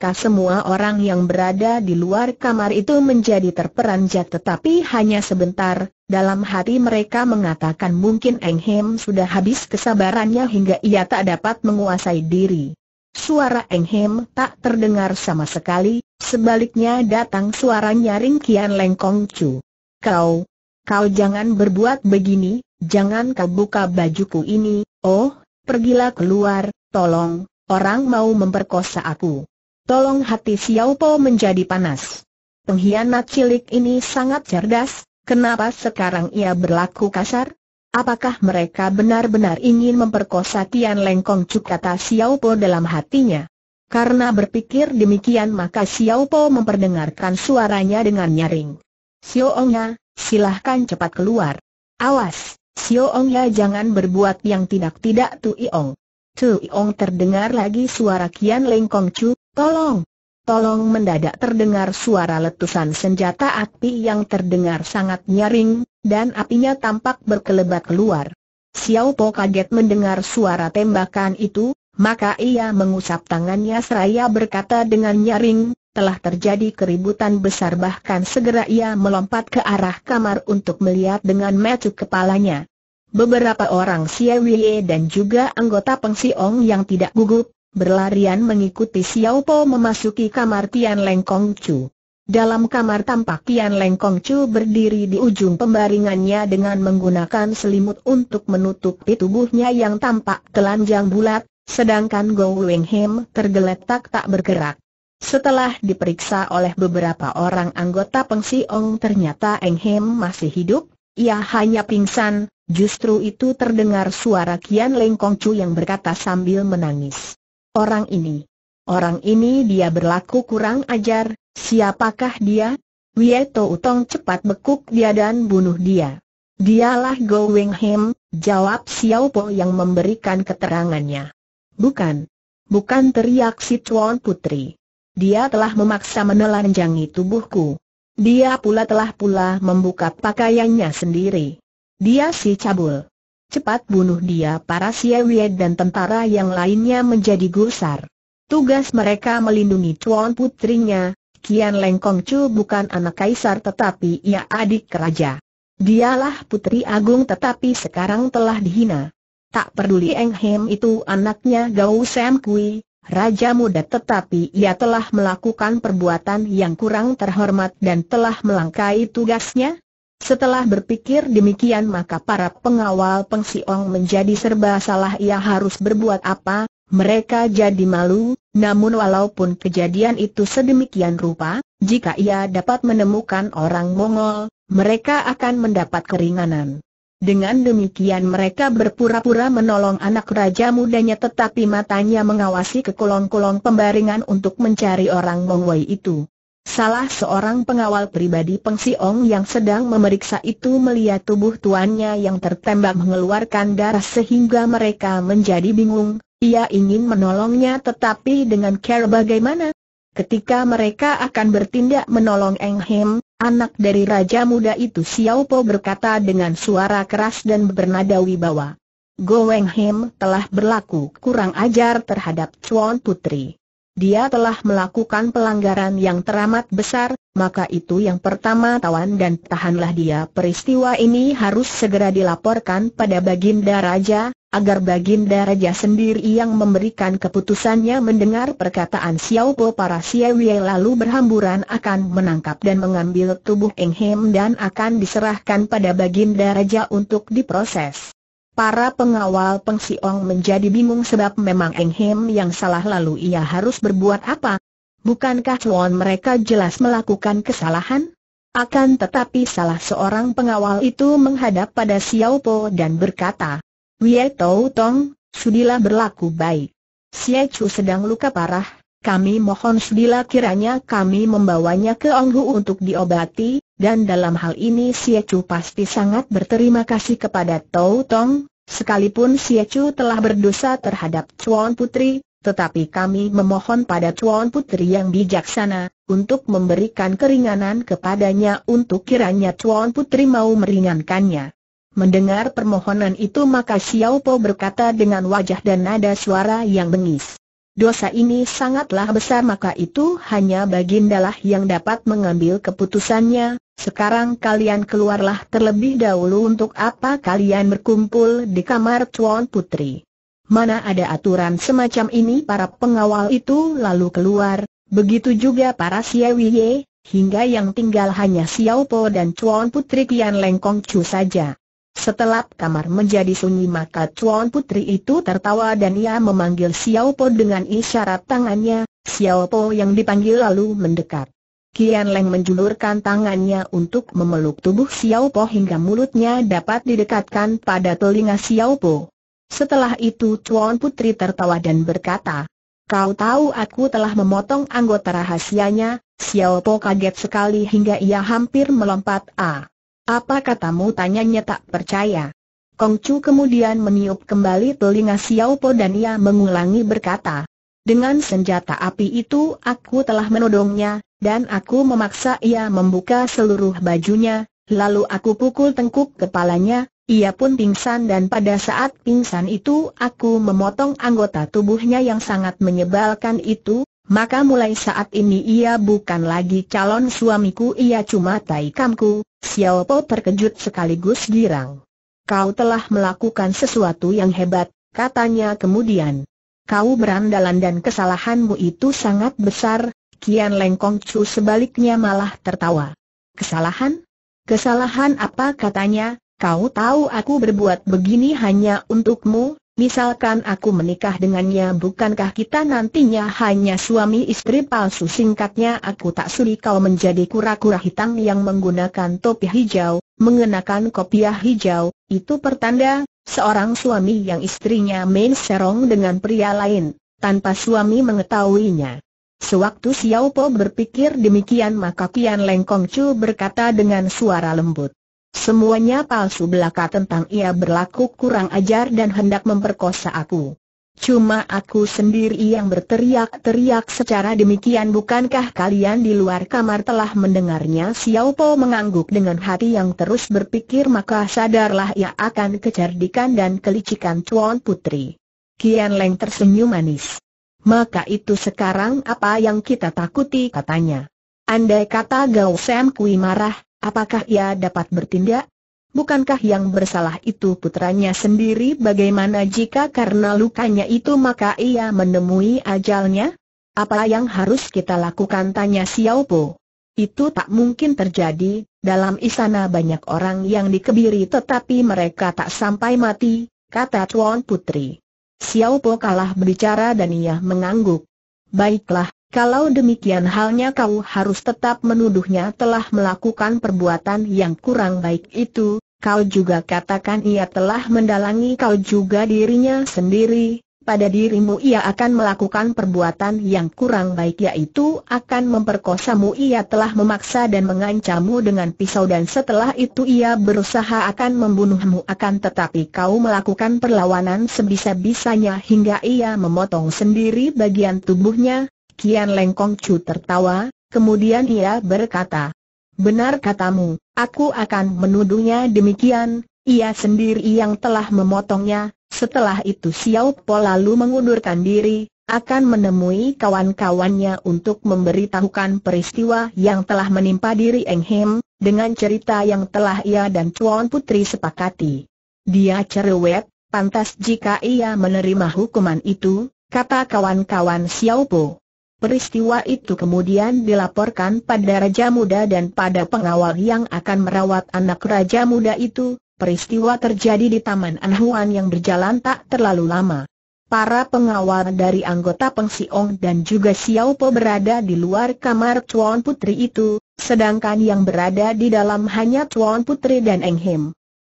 kah semua orang yang berada di luar kamar itu menjadi terperanjat tetapi hanya sebentar, dalam hati mereka mengatakan mungkin Eng Hem sudah habis kesabarannya hingga ia tak dapat menguasai diri. Suara Eng Hem tak terdengar sama sekali, sebaliknya datang suara nyaring Kian Leng Kong Chu. Kau, kau jangan berbuat begini, jangan kau buka bajuku ini, oh, pergilah keluar, tolong, orang mau memperkosa aku. Tolong hati Xiao Po menjadi panas. Pengkhianat cilik ini sangat cerdas, kenapa sekarang ia berlaku kasar? Apakah mereka benar-benar ingin memperkosa Tian Lengkong? Cuk kata Xiao Po dalam hatinya? Karena berpikir demikian maka Xiao Po memperdengarkan suaranya dengan nyaring. Xiao Ongnya, silahkan cepat keluar. Awas, Ong ya jangan berbuat yang tidak-tidak Tu iong. Tu iong terdengar lagi suara Kian Leng Kong Chu, tolong. Tolong mendadak terdengar suara letusan senjata api yang terdengar sangat nyaring, dan apinya tampak berkelebat keluar. Xiao Po kaget mendengar suara tembakan itu, maka ia mengusap tangannya seraya berkata dengan nyaring, telah terjadi keributan besar bahkan segera ia melompat ke arah kamar untuk melihat dengan metu kepalanya. Beberapa orang Wei dan juga anggota Peng Siong yang tidak gugup, berlarian mengikuti Xiao Po memasuki kamar Tian Leng Kong Chu. Dalam kamar tampak Tian Leng Kong Chu berdiri di ujung pembaringannya dengan menggunakan selimut untuk menutupi tubuhnya yang tampak telanjang bulat, sedangkan Go Wing Him tergeletak tak bergerak. Setelah diperiksa oleh beberapa orang anggota Peng Siong ternyata Eng Hem masih hidup, ia hanya pingsan, justru itu terdengar suara Kian Leng Kong Chu yang berkata sambil menangis. Orang ini, orang ini dia berlaku kurang ajar, siapakah dia? Wieto Utong cepat bekuk dia dan bunuh dia. Dialah Go Weng Hem, jawab Xiao Po yang memberikan keterangannya. Bukan, bukan teriak si Tuan Putri. Dia telah memaksa menelanjangi tubuhku. Dia pula telah pula membuka pakaiannya sendiri. Dia si cabul. Cepat bunuh dia para Siewiet dan tentara yang lainnya menjadi gusar. Tugas mereka melindungi tuan putrinya, Kian Lengkong Kong Chu bukan anak kaisar tetapi ia adik keraja. Dialah putri agung tetapi sekarang telah dihina. Tak peduli Eng Hem itu anaknya Gao Sam Kui, Raja Muda tetapi ia telah melakukan perbuatan yang kurang terhormat dan telah melangkai tugasnya? Setelah berpikir demikian maka para pengawal Peng Siong menjadi serba salah ia harus berbuat apa, mereka jadi malu, namun walaupun kejadian itu sedemikian rupa, jika ia dapat menemukan orang Mongol, mereka akan mendapat keringanan. Dengan demikian mereka berpura-pura menolong anak raja mudanya tetapi matanya mengawasi ke kolong-kolong pembaringan untuk mencari orang Mongwei itu. Salah seorang pengawal pribadi Peng Siong yang sedang memeriksa itu melihat tubuh tuannya yang tertembak mengeluarkan darah sehingga mereka menjadi bingung, ia ingin menolongnya tetapi dengan cara bagaimana? Ketika mereka akan bertindak menolong Eng Him, Anak dari raja muda itu Xiao Po berkata dengan suara keras dan bernada wibawa. Goeng Him telah berlaku kurang ajar terhadap Chuan Putri. Dia telah melakukan pelanggaran yang teramat besar, maka itu yang pertama tawan dan tahanlah dia. Peristiwa ini harus segera dilaporkan pada Baginda Raja, agar Baginda Raja sendiri yang memberikan keputusannya mendengar perkataan Xiao Po para Xiao lalu berhamburan akan menangkap dan mengambil tubuh Eng Hem dan akan diserahkan pada Baginda Raja untuk diproses. Para pengawal Peng Siong menjadi bingung sebab memang Eng Hem yang salah lalu ia harus berbuat apa? Bukankah Chuan mereka jelas melakukan kesalahan? Akan tetapi salah seorang pengawal itu menghadap pada Xiao Po dan berkata, Wie Tau Tong, sudilah berlaku baik. Xie Chu sedang luka parah, kami mohon sudilah kiranya kami membawanya ke Hu untuk diobati, dan dalam hal ini Xie Chu pasti sangat berterima kasih kepada Tau Tong, sekalipun Xie Chu telah berdosa terhadap Chuan Putri, tetapi kami memohon pada Chuan Putri yang bijaksana, untuk memberikan keringanan kepadanya untuk kiranya Chuan Putri mau meringankannya. Mendengar permohonan itu maka Xiao Po berkata dengan wajah dan nada suara yang bengis. Dosa ini sangatlah besar maka itu hanya bagindalah yang dapat mengambil keputusannya, sekarang kalian keluarlah terlebih dahulu untuk apa kalian berkumpul di kamar Tuan Putri. Mana ada aturan semacam ini para pengawal itu lalu keluar, begitu juga para Siewiye, hingga yang tinggal hanya Xiao Po dan Tuan Putri Kian Lengkong Chu saja. Setelah kamar menjadi sunyi maka Chuan Putri itu tertawa dan ia memanggil Xiao Po dengan isyarat tangannya, Xiao Po yang dipanggil lalu mendekat. Qian Leng menjulurkan tangannya untuk memeluk tubuh Xiao Po hingga mulutnya dapat didekatkan pada telinga Xiao Po. Setelah itu Chuan Putri tertawa dan berkata, Kau tahu aku telah memotong anggota rahasianya, Xiao Po kaget sekali hingga ia hampir melompat A. Ah, apa katamu tanyanya tak percaya. Kongcu kemudian meniup kembali telinga Xiao Po dan ia mengulangi berkata, dengan senjata api itu aku telah menodongnya, dan aku memaksa ia membuka seluruh bajunya, lalu aku pukul tengkuk kepalanya, ia pun pingsan dan pada saat pingsan itu aku memotong anggota tubuhnya yang sangat menyebalkan itu, maka mulai saat ini ia bukan lagi calon suamiku ia cuma taikamku, Xiao Po terkejut sekaligus girang. Kau telah melakukan sesuatu yang hebat, katanya kemudian. Kau berandalan dan kesalahanmu itu sangat besar, Kian Lengkong Chu sebaliknya malah tertawa. Kesalahan? Kesalahan apa katanya, kau tahu aku berbuat begini hanya untukmu, Misalkan aku menikah dengannya bukankah kita nantinya hanya suami istri palsu singkatnya aku tak sulit kau menjadi kura-kura hitam yang menggunakan topi hijau, mengenakan kopiah hijau, itu pertanda, seorang suami yang istrinya main serong dengan pria lain, tanpa suami mengetahuinya. Sewaktu Xiao Po berpikir demikian maka Kian Lengkong Chu berkata dengan suara lembut. Semuanya palsu belaka tentang ia berlaku kurang ajar dan hendak memperkosa aku. Cuma aku sendiri yang berteriak-teriak secara demikian bukankah kalian di luar kamar telah mendengarnya Xiao Po mengangguk dengan hati yang terus berpikir maka sadarlah ia akan kecerdikan dan kelicikan Tuan Putri. Kian Leng tersenyum manis. Maka itu sekarang apa yang kita takuti katanya. Andai kata Gao Sam Kui marah, Apakah ia dapat bertindak? Bukankah yang bersalah itu putranya sendiri bagaimana jika karena lukanya itu maka ia menemui ajalnya? Apa yang harus kita lakukan tanya Xiao Po. Itu tak mungkin terjadi, dalam istana banyak orang yang dikebiri tetapi mereka tak sampai mati, kata Tuan Putri. Xiao Po kalah berbicara dan ia mengangguk. Baiklah, kalau demikian halnya kau harus tetap menuduhnya telah melakukan perbuatan yang kurang baik itu, kau juga katakan ia telah mendalangi kau juga dirinya sendiri, pada dirimu ia akan melakukan perbuatan yang kurang baik yaitu akan memperkosamu ia telah memaksa dan mengancammu dengan pisau dan setelah itu ia berusaha akan membunuhmu akan tetapi kau melakukan perlawanan sebisa-bisanya hingga ia memotong sendiri bagian tubuhnya, Kian Leng Kong Chu tertawa, kemudian ia berkata, Benar katamu, aku akan menuduhnya demikian, ia sendiri yang telah memotongnya, setelah itu Xiao Po lalu mengundurkan diri, akan menemui kawan-kawannya untuk memberitahukan peristiwa yang telah menimpa diri Eng Hem, dengan cerita yang telah ia dan Tuan Putri sepakati. Dia cerewet, pantas jika ia menerima hukuman itu, kata kawan-kawan Xiao Po. Peristiwa itu kemudian dilaporkan pada Raja Muda dan pada pengawal yang akan merawat anak Raja Muda itu, peristiwa terjadi di Taman Anhuan yang berjalan tak terlalu lama. Para pengawal dari anggota Peng dan juga Xiao Po berada di luar kamar Chuan Putri itu, sedangkan yang berada di dalam hanya Chuan Putri dan Eng Him.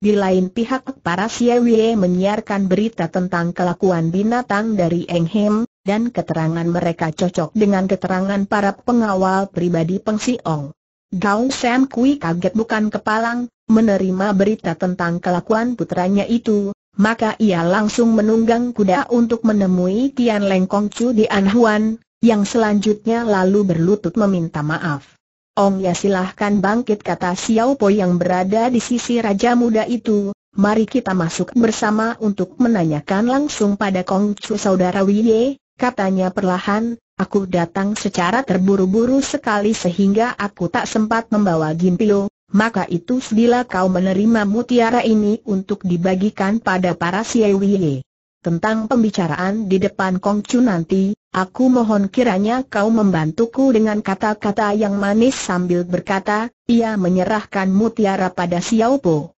Di lain pihak, para Xie menyiarkan berita tentang kelakuan binatang dari Eng Him, dan keterangan mereka cocok dengan keterangan para pengawal pribadi Peng Siong. Gao Sam Kui kaget bukan kepalang, menerima berita tentang kelakuan putranya itu, maka ia langsung menunggang kuda untuk menemui Tian Leng Kong Chu di Huan, yang selanjutnya lalu berlutut meminta maaf. Ong ya silahkan bangkit kata Xiao Po yang berada di sisi raja muda itu, mari kita masuk bersama untuk menanyakan langsung pada Kong Chu saudara Wiye, katanya perlahan, aku datang secara terburu-buru sekali sehingga aku tak sempat membawa gimpilo, maka itu bila kau menerima mutiara ini untuk dibagikan pada para siawiye. Tentang pembicaraan di depan Kongcu nanti, aku mohon kiranya kau membantuku dengan kata-kata yang manis sambil berkata, ia menyerahkan mutiara pada Xiao po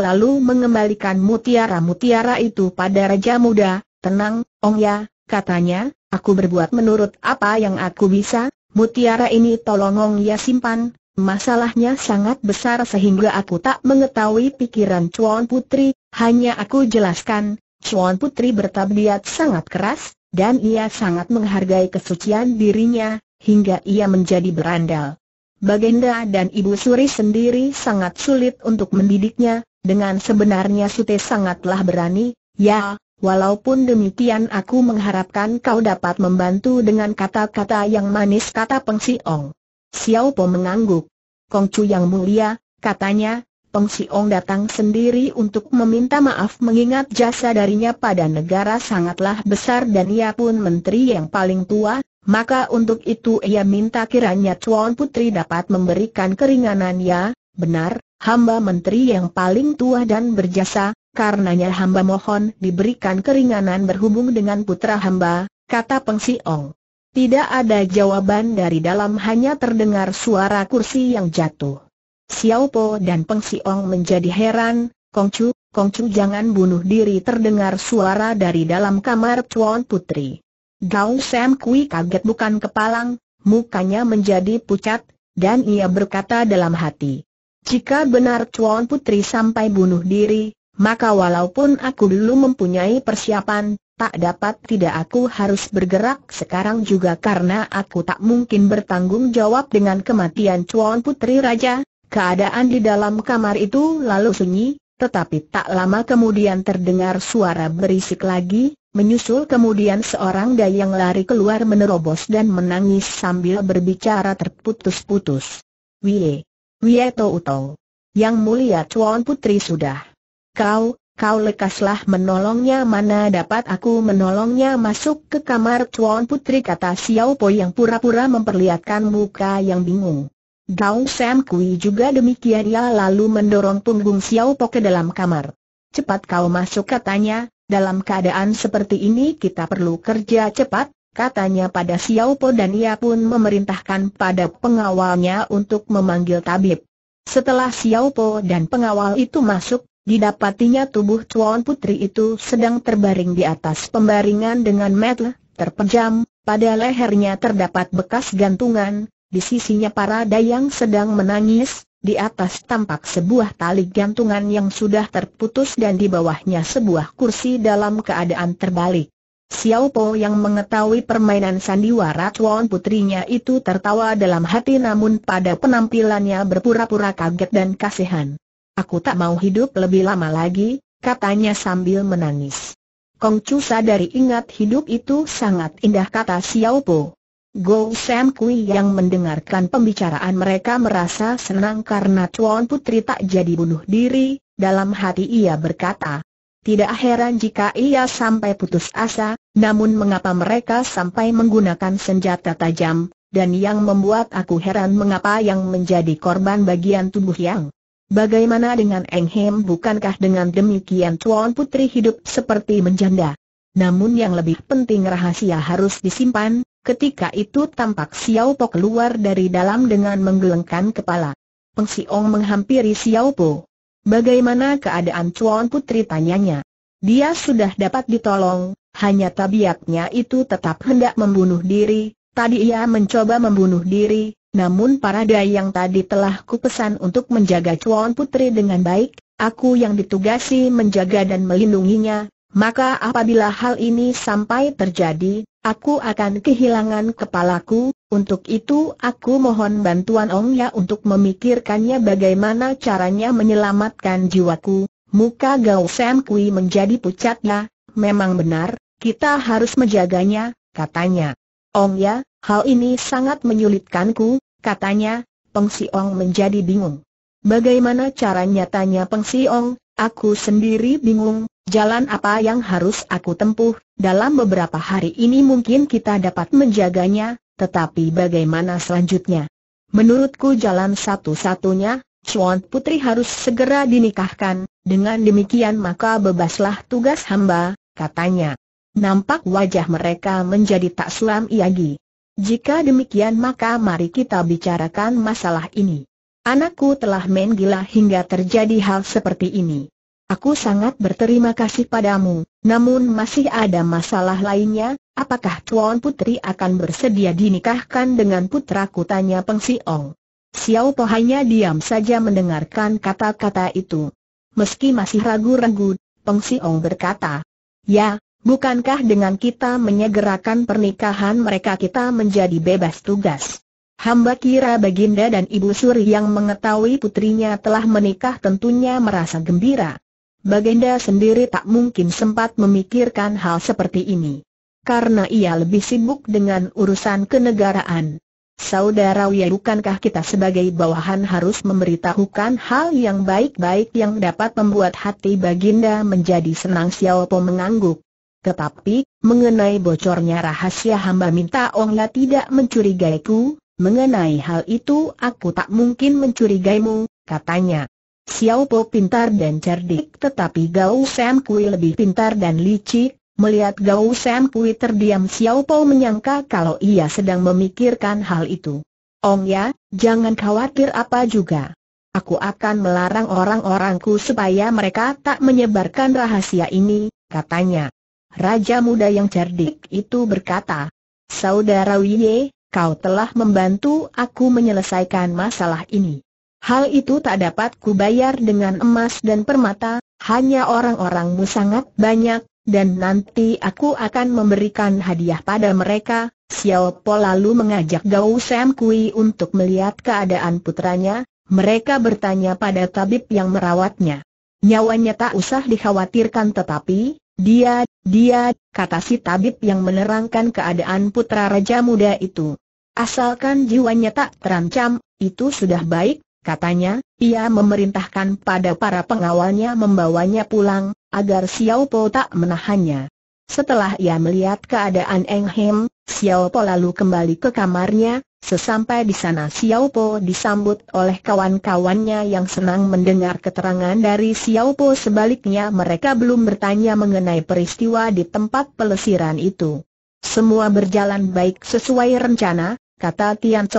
lalu mengembalikan mutiara-mutiara itu pada Raja Muda, tenang, Ong Ya, katanya, aku berbuat menurut apa yang aku bisa, mutiara ini tolongong ya simpan, masalahnya sangat besar sehingga aku tak mengetahui pikiran Cuan Putri, hanya aku jelaskan, Cuan Putri bertabiat sangat keras, dan ia sangat menghargai kesucian dirinya, hingga ia menjadi berandal. Baginda dan Ibu Suri sendiri sangat sulit untuk mendidiknya, dengan sebenarnya Sute sangatlah berani, ya, Walaupun demikian aku mengharapkan kau dapat membantu dengan kata-kata yang manis kata Peng Siong. Xiao Po mengangguk. Chu yang mulia, katanya, Peng Siong datang sendiri untuk meminta maaf mengingat jasa darinya pada negara sangatlah besar dan ia pun menteri yang paling tua, maka untuk itu ia minta kiranya Chuan Putri dapat memberikan keringanan ya, benar, hamba menteri yang paling tua dan berjasa, karenanya hamba mohon diberikan keringanan berhubung dengan putra hamba, kata Peng Siong. Tidak ada jawaban dari dalam hanya terdengar suara kursi yang jatuh. Xiao Po dan Peng Siong menjadi heran, Kong Chu, Kong Chu, jangan bunuh diri terdengar suara dari dalam kamar Chuan Putri. Gao Sam Kui kaget bukan kepalang, mukanya menjadi pucat, dan ia berkata dalam hati. Jika benar Chuan Putri sampai bunuh diri, maka walaupun aku dulu mempunyai persiapan, tak dapat tidak aku harus bergerak sekarang juga karena aku tak mungkin bertanggung jawab dengan kematian Chuan Putri Raja. Keadaan di dalam kamar itu lalu sunyi, tetapi tak lama kemudian terdengar suara berisik lagi, menyusul kemudian seorang dayang lari keluar menerobos dan menangis sambil berbicara terputus-putus. Wie, Wie Tou Tou. Yang mulia Chuan Putri sudah Kau, kau lekaslah menolongnya mana dapat aku menolongnya masuk ke kamar Tuan Putri kata Xiao Po yang pura-pura memperlihatkan muka yang bingung. Dao Sam Kui juga demikian ia lalu mendorong punggung Xiao Po ke dalam kamar. Cepat kau masuk katanya, dalam keadaan seperti ini kita perlu kerja cepat, katanya pada Xiao Po dan ia pun memerintahkan pada pengawalnya untuk memanggil tabib. Setelah Xiao Po dan pengawal itu masuk, Didapatinya tubuh Tuan Putri itu sedang terbaring di atas pembaringan dengan metel, terpejam, pada lehernya terdapat bekas gantungan, di sisinya para dayang sedang menangis, di atas tampak sebuah tali gantungan yang sudah terputus dan di bawahnya sebuah kursi dalam keadaan terbalik. Xiao Po yang mengetahui permainan sandiwara tuan putrinya itu tertawa dalam hati namun pada penampilannya berpura-pura kaget dan kasihan. Aku tak mau hidup lebih lama lagi, katanya sambil menangis. Kongcusa sadari ingat hidup itu sangat indah kata Xiao Po. Go Sam Kui yang mendengarkan pembicaraan mereka merasa senang karena Chuan Putri tak jadi bunuh diri, dalam hati ia berkata. Tidak heran jika ia sampai putus asa, namun mengapa mereka sampai menggunakan senjata tajam, dan yang membuat aku heran mengapa yang menjadi korban bagian tubuh yang Bagaimana dengan Eng Hem bukankah dengan demikian Tuan Putri hidup seperti menjanda? Namun yang lebih penting rahasia harus disimpan, ketika itu tampak Xiao Po keluar dari dalam dengan menggelengkan kepala. Peng Siong menghampiri Xiao Po. Bagaimana keadaan Tuan Putri tanyanya? Dia sudah dapat ditolong, hanya tabiatnya itu tetap hendak membunuh diri, tadi ia mencoba membunuh diri, namun para dayang tadi telah kupesan untuk menjaga Cuan Putri dengan baik, aku yang ditugasi menjaga dan melindunginya, maka apabila hal ini sampai terjadi, aku akan kehilangan kepalaku, untuk itu aku mohon bantuan Ong Ya untuk memikirkannya bagaimana caranya menyelamatkan jiwaku. Muka Gao Sam Kui menjadi pucatnya, memang benar, kita harus menjaganya, katanya. Om ya, hal ini sangat menyulitkanku, katanya, Peng Siong menjadi bingung. Bagaimana caranya tanya Peng Siong, aku sendiri bingung, jalan apa yang harus aku tempuh, dalam beberapa hari ini mungkin kita dapat menjaganya, tetapi bagaimana selanjutnya? Menurutku jalan satu-satunya, Chuan Putri harus segera dinikahkan, dengan demikian maka bebaslah tugas hamba, katanya. Nampak wajah mereka menjadi tak selam iagi. Jika demikian maka mari kita bicarakan masalah ini. Anakku telah main gila hingga terjadi hal seperti ini. Aku sangat berterima kasih padamu, namun masih ada masalah lainnya, apakah Tuan Putri akan bersedia dinikahkan dengan putraku tanya Peng Siong. Xiao Po hanya diam saja mendengarkan kata-kata itu. Meski masih ragu-ragu, Peng Siong berkata, Ya, Bukankah dengan kita menyegerakan pernikahan mereka kita menjadi bebas tugas? Hamba kira Baginda dan Ibu Suri yang mengetahui putrinya telah menikah tentunya merasa gembira. Baginda sendiri tak mungkin sempat memikirkan hal seperti ini. Karena ia lebih sibuk dengan urusan kenegaraan. Saudara Wia bukankah kita sebagai bawahan harus memberitahukan hal yang baik-baik yang dapat membuat hati Baginda menjadi senang Xiao Po mengangguk. Tetapi, mengenai bocornya rahasia hamba minta Ongla tidak mencurigaiku, mengenai hal itu aku tak mungkin mencurigaimu, katanya. Xiao Po pintar dan cerdik tetapi Gao Sam Kui lebih pintar dan licik, melihat Gao Sam Kui terdiam Xiao Po menyangka kalau ia sedang memikirkan hal itu. Ong ya, jangan khawatir apa juga. Aku akan melarang orang-orangku supaya mereka tak menyebarkan rahasia ini, katanya. Raja muda yang cerdik itu berkata, Saudara Wiye, kau telah membantu aku menyelesaikan masalah ini. Hal itu tak dapat kubayar dengan emas dan permata, hanya orang-orangmu sangat banyak, dan nanti aku akan memberikan hadiah pada mereka. Xiao Po lalu mengajak Gao Sam Kui untuk melihat keadaan putranya, mereka bertanya pada tabib yang merawatnya. Nyawanya tak usah dikhawatirkan tetapi, dia, dia, kata si tabib yang menerangkan keadaan putra raja muda itu. Asalkan jiwanya tak terancam, itu sudah baik, katanya, ia memerintahkan pada para pengawalnya membawanya pulang, agar Xiao Po tak menahannya. Setelah ia melihat keadaan Eng Hem, Xiao Po lalu kembali ke kamarnya, Sesampai di sana Xiao Po disambut oleh kawan-kawannya yang senang mendengar keterangan dari Xiao Po. sebaliknya mereka belum bertanya mengenai peristiwa di tempat pelesiran itu. Semua berjalan baik sesuai rencana, kata Tian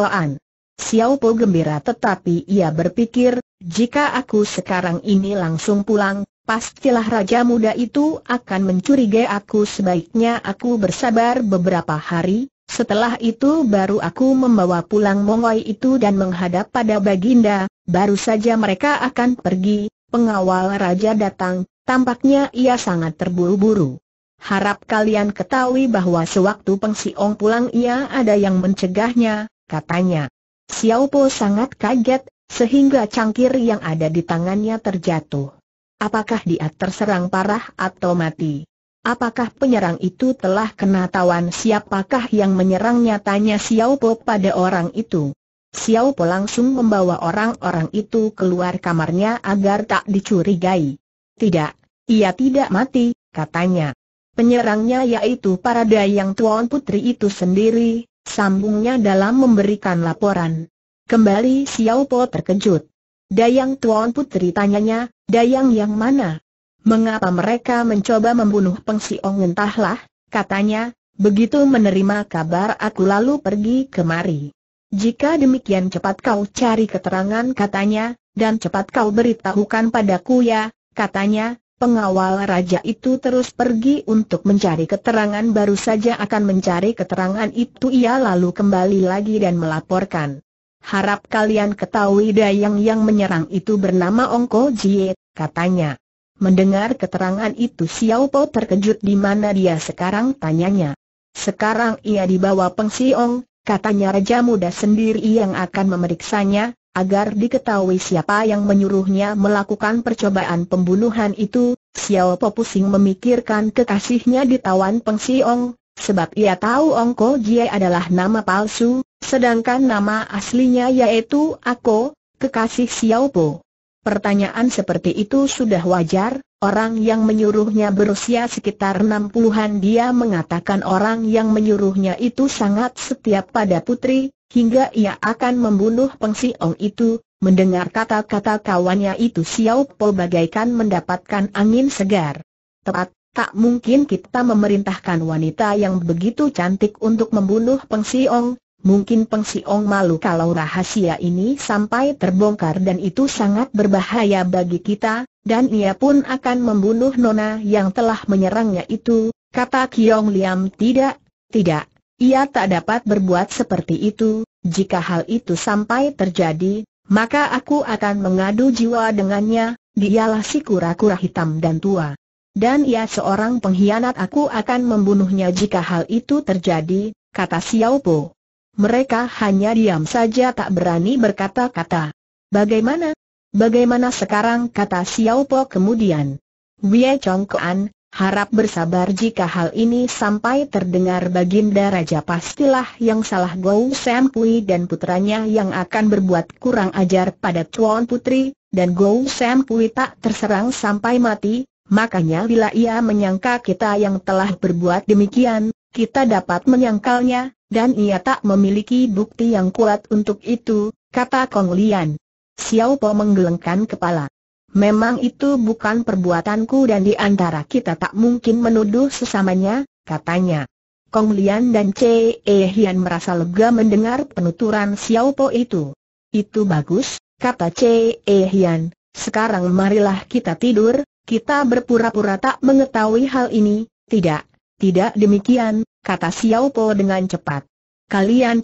Xiao Po gembira tetapi ia berpikir, jika aku sekarang ini langsung pulang, pastilah raja muda itu akan mencurigai aku sebaiknya aku bersabar beberapa hari, setelah itu baru aku membawa pulang Mongoi itu dan menghadap pada Baginda, baru saja mereka akan pergi, pengawal raja datang, tampaknya ia sangat terburu-buru. Harap kalian ketahui bahwa sewaktu Peng Siong pulang ia ada yang mencegahnya, katanya. Xiao Po sangat kaget, sehingga cangkir yang ada di tangannya terjatuh. Apakah dia terserang parah atau mati? Apakah penyerang itu telah kena tawan siapakah yang menyerangnya tanya Xiao Po pada orang itu. Xiao Po langsung membawa orang-orang itu keluar kamarnya agar tak dicurigai. Tidak, ia tidak mati, katanya. Penyerangnya yaitu para Dayang tuan putri itu sendiri, sambungnya dalam memberikan laporan. Kembali Xiao Po terkejut. Dayang tuan putri tanyanya, Dayang yang mana? Mengapa mereka mencoba membunuh Peng Siong entahlah, katanya, begitu menerima kabar aku lalu pergi kemari. Jika demikian cepat kau cari keterangan katanya, dan cepat kau beritahukan padaku ya, katanya, pengawal raja itu terus pergi untuk mencari keterangan baru saja akan mencari keterangan itu ia lalu kembali lagi dan melaporkan. Harap kalian ketahui dayang yang menyerang itu bernama Ongko Jie, katanya. Mendengar keterangan itu Xiao Po terkejut di mana dia sekarang tanyanya. Sekarang ia dibawa Peng Siong, katanya Raja Muda sendiri yang akan memeriksanya, agar diketahui siapa yang menyuruhnya melakukan percobaan pembunuhan itu. Xiao Po pusing memikirkan kekasihnya ditawan Peng Siong, sebab ia tahu Ong Ko Jie adalah nama palsu, sedangkan nama aslinya yaitu Ako, kekasih Xiao Po. Pertanyaan seperti itu sudah wajar, orang yang menyuruhnya berusia sekitar 60-an dia mengatakan orang yang menyuruhnya itu sangat setia pada putri, hingga ia akan membunuh Peng Siong itu, mendengar kata-kata kawannya itu Xiao Po bagaikan mendapatkan angin segar. Tepat, tak mungkin kita memerintahkan wanita yang begitu cantik untuk membunuh Peng Siong, Mungkin Peng Siong malu kalau rahasia ini sampai terbongkar dan itu sangat berbahaya bagi kita, dan ia pun akan membunuh Nona yang telah menyerangnya itu, kata Kiong Liam tidak, tidak, ia tak dapat berbuat seperti itu, jika hal itu sampai terjadi, maka aku akan mengadu jiwa dengannya, dialah si kura-kura hitam dan tua. Dan ia seorang pengkhianat aku akan membunuhnya jika hal itu terjadi, kata Xiao Po mereka hanya diam saja tak berani berkata-kata. Bagaimana? Bagaimana sekarang kata Xiao Po kemudian? Wei Chong Kuan, harap bersabar jika hal ini sampai terdengar baginda raja pastilah yang salah Gou Sam Pui dan putranya yang akan berbuat kurang ajar pada Tuan Putri, dan Gou Sam Pui tak terserang sampai mati, Makanya bila ia menyangka kita yang telah berbuat demikian, kita dapat menyangkalnya, dan ia tak memiliki bukti yang kuat untuk itu, kata Kong Lian. Xiao Po menggelengkan kepala. Memang itu bukan perbuatanku dan di antara kita tak mungkin menuduh sesamanya, katanya. Kong Lian dan Che E Hian merasa lega mendengar penuturan Xiao Po itu. Itu bagus, kata Che E Hian. Sekarang marilah kita tidur, kita berpura-pura tak mengetahui hal ini, tidak, tidak demikian, kata Xiao Po dengan cepat. Kalian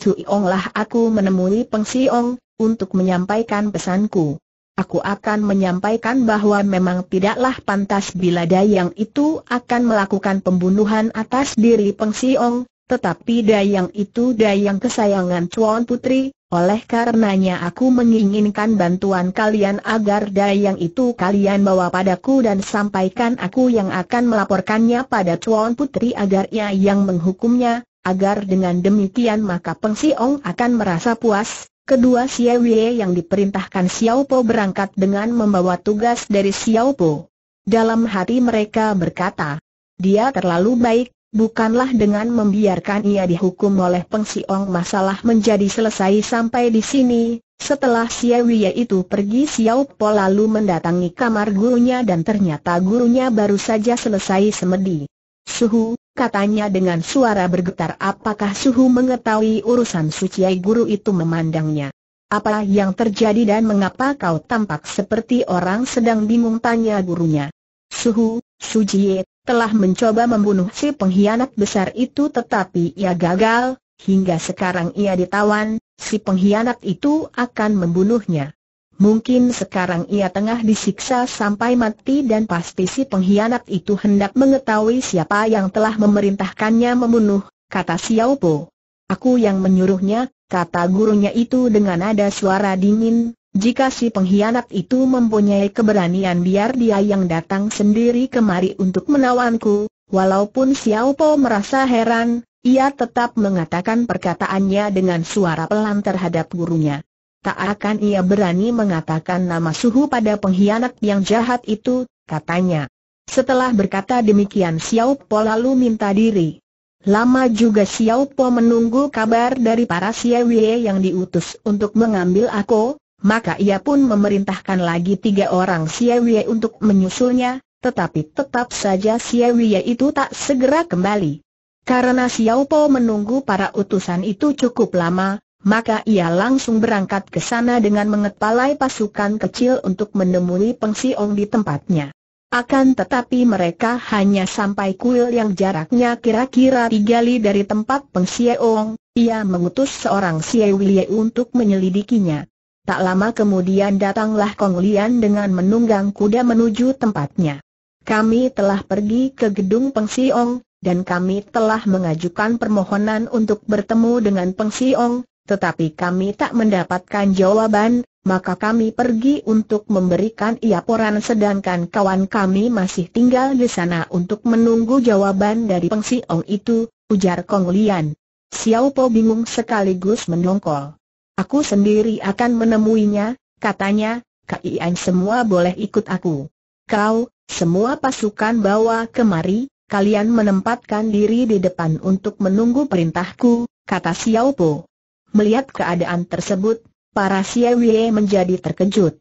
lah aku menemui Peng Siong, untuk menyampaikan pesanku. Aku akan menyampaikan bahwa memang tidaklah pantas bila Dayang itu akan melakukan pembunuhan atas diri Peng Siong, tetapi Dayang itu Dayang kesayangan Chuan Putri, oleh karenanya aku menginginkan bantuan kalian agar dayang itu kalian bawa padaku dan sampaikan aku yang akan melaporkannya pada Chuan Putri agar ia yang menghukumnya, agar dengan demikian maka Peng Siong akan merasa puas. Kedua Xiao yang diperintahkan Xiao Po berangkat dengan membawa tugas dari Xiao Po. Dalam hati mereka berkata, dia terlalu baik, Bukanlah dengan membiarkan ia dihukum oleh Peng Siong masalah menjadi selesai sampai di sini. Setelah Xiao Wei itu pergi Xiao Po lalu mendatangi kamar gurunya dan ternyata gurunya baru saja selesai semedi. Suhu, katanya dengan suara bergetar apakah Suhu mengetahui urusan suciai guru itu memandangnya. Apa yang terjadi dan mengapa kau tampak seperti orang sedang bingung tanya gurunya. Suhu, Sujie, telah mencoba membunuh si pengkhianat besar itu tetapi ia gagal, hingga sekarang ia ditawan, si pengkhianat itu akan membunuhnya. Mungkin sekarang ia tengah disiksa sampai mati dan pasti si pengkhianat itu hendak mengetahui siapa yang telah memerintahkannya membunuh, kata Xiao Po. Aku yang menyuruhnya, kata gurunya itu dengan nada suara dingin, jika si pengkhianat itu mempunyai keberanian biar dia yang datang sendiri kemari untuk menawanku, walaupun Xiao Po merasa heran, ia tetap mengatakan perkataannya dengan suara pelan terhadap gurunya. Tak akan ia berani mengatakan nama suhu pada pengkhianat yang jahat itu, katanya. Setelah berkata demikian Xiao Po lalu minta diri. Lama juga Xiao Po menunggu kabar dari para Siawie yang diutus untuk mengambil aku, maka ia pun memerintahkan lagi tiga orang Siawie untuk menyusulnya, tetapi tetap saja Siawie itu tak segera kembali. Karena Xiao Po menunggu para utusan itu cukup lama, maka ia langsung berangkat ke sana dengan mengepalai pasukan kecil untuk menemui Peng Siong di tempatnya. Akan tetapi mereka hanya sampai kuil yang jaraknya kira-kira tiga li dari tempat Peng Siong, ia mengutus seorang Siewilie untuk menyelidikinya. Tak lama kemudian datanglah Kong Lian dengan menunggang kuda menuju tempatnya. Kami telah pergi ke gedung Peng Siong, dan kami telah mengajukan permohonan untuk bertemu dengan Peng Siong, tetapi kami tak mendapatkan jawaban, maka kami pergi untuk memberikan laporan sedangkan kawan kami masih tinggal di sana untuk menunggu jawaban dari Peng Siong itu, ujar Kong Lian. Xiao Po bingung sekaligus mendongkol. Aku sendiri akan menemuinya, katanya, Kian semua boleh ikut aku. Kau, semua pasukan bawa kemari, kalian menempatkan diri di depan untuk menunggu perintahku, kata Xiao Po. Melihat keadaan tersebut, para Siawie menjadi terkejut.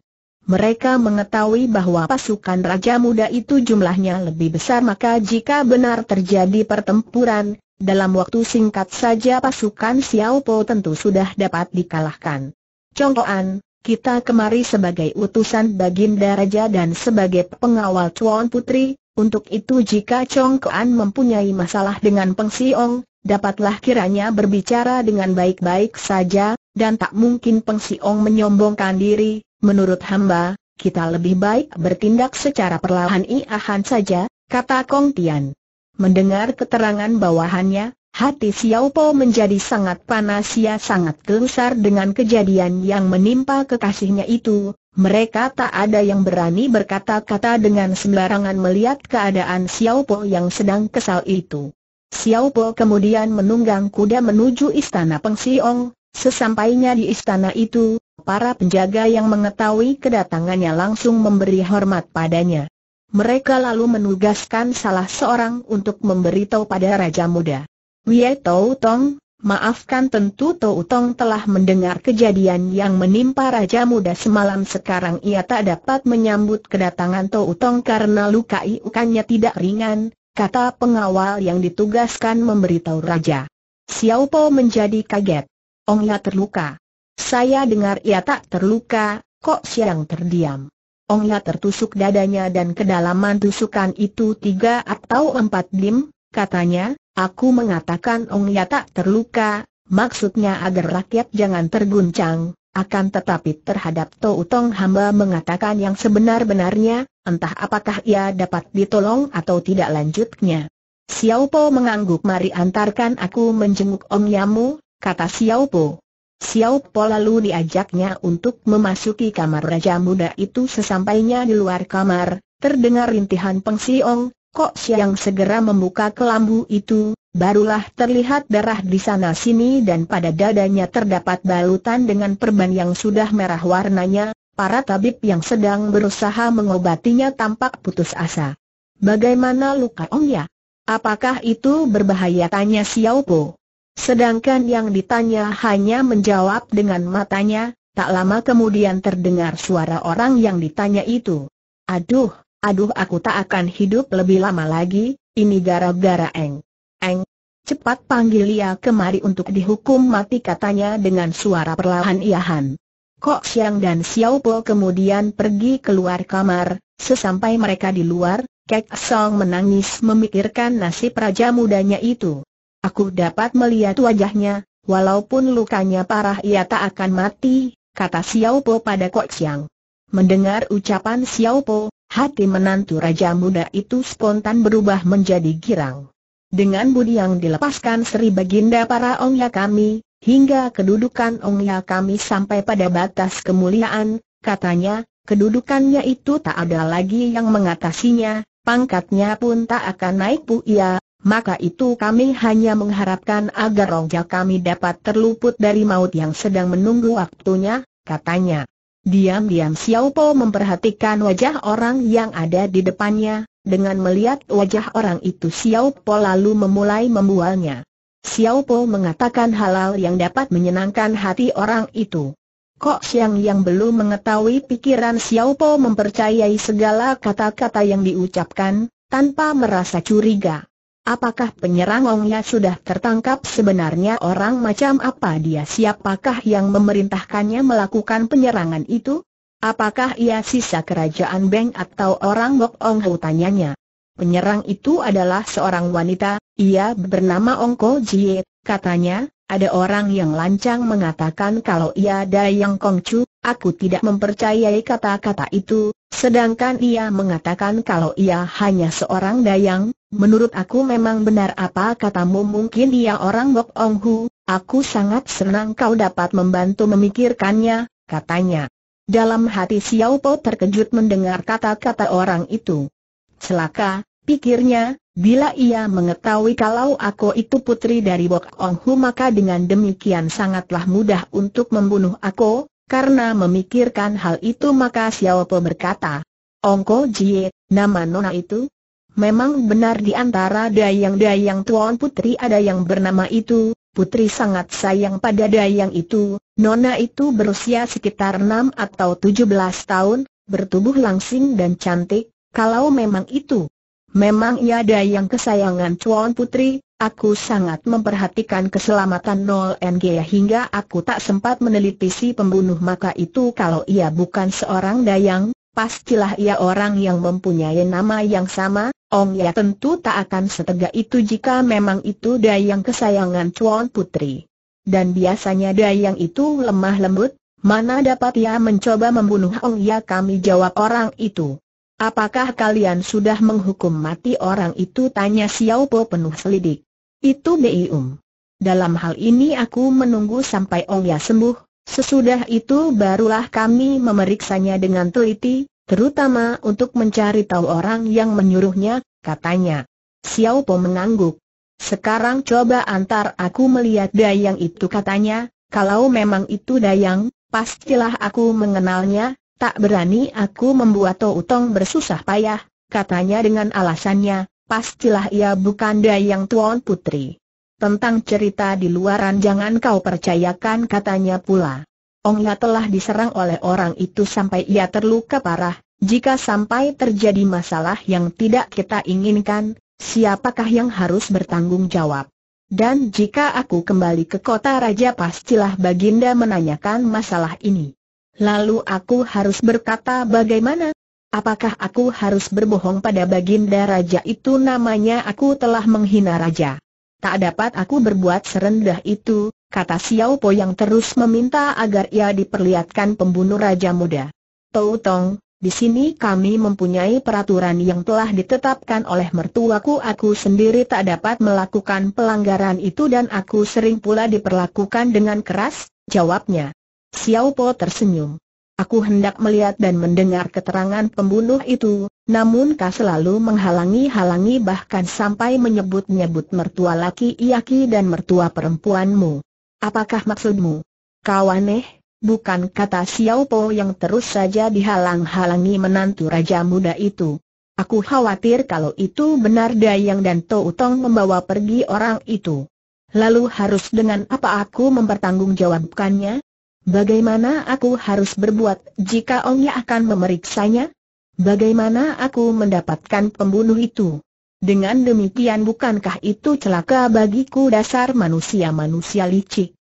Mereka mengetahui bahwa pasukan Raja Muda itu jumlahnya lebih besar maka jika benar terjadi pertempuran, dalam waktu singkat saja pasukan Xiao Po tentu sudah dapat dikalahkan. Congkoan, kita kemari sebagai utusan Baginda Raja dan sebagai pengawal Chuan Putri, untuk itu jika Congkoan mempunyai masalah dengan Peng Siong, dapatlah kiranya berbicara dengan baik-baik saja, dan tak mungkin Peng Siong menyombongkan diri, menurut hamba, kita lebih baik bertindak secara perlahan-iahan saja, kata Kong Tian. Mendengar keterangan bawahannya, hati Xiao Po menjadi sangat panas ia sangat gelisah dengan kejadian yang menimpa kekasihnya itu. Mereka tak ada yang berani berkata-kata dengan sembarangan melihat keadaan Xiao Po yang sedang kesal itu. Xiao Po kemudian menunggang kuda menuju istana Peng Siong. Sesampainya di istana itu, para penjaga yang mengetahui kedatangannya langsung memberi hormat padanya. Mereka lalu menugaskan salah seorang untuk memberitahu pada Raja Muda. Wei Tou Tong, maafkan tentu Tou Tong telah mendengar kejadian yang menimpa Raja Muda semalam sekarang ia tak dapat menyambut kedatangan Tou Tong karena luka iukannya tidak ringan, kata pengawal yang ditugaskan memberitahu Raja. Xiao Po menjadi kaget. Ong Ya terluka. Saya dengar ia tak terluka, kok siang terdiam. Ong Ya tertusuk dadanya dan kedalaman tusukan itu tiga atau empat dim, katanya, aku mengatakan Ong Ya tak terluka, maksudnya agar rakyat jangan terguncang, akan tetapi terhadap Utong hamba mengatakan yang sebenar-benarnya, entah apakah ia dapat ditolong atau tidak lanjutnya. Xiao Po mengangguk mari antarkan aku menjenguk Om Yamu, kata Xiao Po. Xiao Po lalu diajaknya untuk memasuki kamar Raja Muda itu sesampainya di luar kamar, terdengar rintihan Peng Siong, Kok Siang segera membuka kelambu itu, barulah terlihat darah di sana-sini dan pada dadanya terdapat balutan dengan perban yang sudah merah warnanya, para tabib yang sedang berusaha mengobatinya tampak putus asa. Bagaimana luka Ong ya? Apakah itu berbahaya tanya Xiao Po? Sedangkan yang ditanya hanya menjawab dengan matanya, tak lama kemudian terdengar suara orang yang ditanya itu. Aduh, aduh aku tak akan hidup lebih lama lagi, ini gara-gara Eng. Eng, cepat panggil ia kemari untuk dihukum mati katanya dengan suara perlahan iahan. Kok Siang dan Xiao Po kemudian pergi keluar kamar, sesampai mereka di luar, Kek Song menangis memikirkan nasib raja mudanya itu. Aku dapat melihat wajahnya, walaupun lukanya parah ia tak akan mati, kata Xiao Po pada Kok Xiang. Mendengar ucapan Xiao Po, hati menantu Raja Muda itu spontan berubah menjadi girang. Dengan budi yang dilepaskan Sri Baginda para Ongya kami, hingga kedudukan Ongya kami sampai pada batas kemuliaan, katanya, kedudukannya itu tak ada lagi yang mengatasinya, pangkatnya pun tak akan naik ia, maka itu kami hanya mengharapkan agar rongga kami dapat terluput dari maut yang sedang menunggu waktunya, katanya. Diam-diam Xiao Po memperhatikan wajah orang yang ada di depannya, dengan melihat wajah orang itu Xiao Po lalu memulai membualnya. Xiao Po mengatakan halal yang dapat menyenangkan hati orang itu. Kok Siang yang belum mengetahui pikiran Xiao Po mempercayai segala kata-kata yang diucapkan, tanpa merasa curiga. Apakah penyerang Ongnya sudah tertangkap sebenarnya orang macam apa dia siapakah yang memerintahkannya melakukan penyerangan itu? Apakah ia sisa kerajaan Beng atau orang Bok Ong Hu tanyanya? Penyerang itu adalah seorang wanita, ia bernama Ongko Jie, katanya, ada orang yang lancang mengatakan kalau ia ada yang Chu. Aku tidak mempercayai kata-kata itu, sedangkan ia mengatakan kalau ia hanya seorang dayang, menurut aku memang benar apa katamu mungkin ia orang Bok Ong Hu, aku sangat senang kau dapat membantu memikirkannya, katanya. Dalam hati Xiao Po terkejut mendengar kata-kata orang itu. Celaka, pikirnya, bila ia mengetahui kalau aku itu putri dari Bok Ong Hu maka dengan demikian sangatlah mudah untuk membunuh aku, karena memikirkan hal itu maka Xiao Po berkata, Ongko Jie, nama nona itu? Memang benar di antara dayang-dayang tuan putri ada yang bernama itu, putri sangat sayang pada dayang itu, nona itu berusia sekitar 6 atau 17 tahun, bertubuh langsing dan cantik, kalau memang itu. Memang ia dayang kesayangan tuan putri, Aku sangat memperhatikan keselamatan Nol NG hingga aku tak sempat meneliti si pembunuh maka itu kalau ia bukan seorang dayang, pastilah ia orang yang mempunyai nama yang sama, Ong Ya tentu tak akan setega itu jika memang itu dayang kesayangan Chuan Putri. Dan biasanya dayang itu lemah lembut, mana dapat ia mencoba membunuh Ong Ya kami jawab orang itu. Apakah kalian sudah menghukum mati orang itu tanya Xiao Po penuh selidik. Itu Bium. Dalam hal ini aku menunggu sampai Ong ya sembuh, sesudah itu barulah kami memeriksanya dengan teliti, terutama untuk mencari tahu orang yang menyuruhnya, katanya. Xiao Po mengangguk. Sekarang coba antar aku melihat dayang itu katanya, kalau memang itu dayang, pastilah aku mengenalnya, tak berani aku membuat Tong bersusah payah, katanya dengan alasannya, pastilah ia bukan Dayang Tuan Putri. Tentang cerita di luaran jangan kau percayakan katanya pula. Ongla telah diserang oleh orang itu sampai ia terluka parah, jika sampai terjadi masalah yang tidak kita inginkan, siapakah yang harus bertanggung jawab? Dan jika aku kembali ke kota raja pastilah Baginda menanyakan masalah ini. Lalu aku harus berkata bagaimana? Apakah aku harus berbohong pada baginda raja itu namanya aku telah menghina raja. Tak dapat aku berbuat serendah itu, kata Xiao Po yang terus meminta agar ia diperlihatkan pembunuh raja muda. Tou Tong, di sini kami mempunyai peraturan yang telah ditetapkan oleh mertuaku aku sendiri tak dapat melakukan pelanggaran itu dan aku sering pula diperlakukan dengan keras, jawabnya. Xiao Po tersenyum. Aku hendak melihat dan mendengar keterangan pembunuh itu, namun kau selalu menghalangi-halangi bahkan sampai menyebut-nyebut mertua laki iaki dan mertua perempuanmu. Apakah maksudmu? Kau aneh, bukan kata Xiao Po yang terus saja dihalang-halangi menantu raja muda itu. Aku khawatir kalau itu benar Dayang dan Tou Tong membawa pergi orang itu. Lalu harus dengan apa aku mempertanggungjawabkannya? Bagaimana aku harus berbuat jika Ongnya akan memeriksanya? Bagaimana aku mendapatkan pembunuh itu? Dengan demikian bukankah itu celaka bagiku dasar manusia-manusia licik?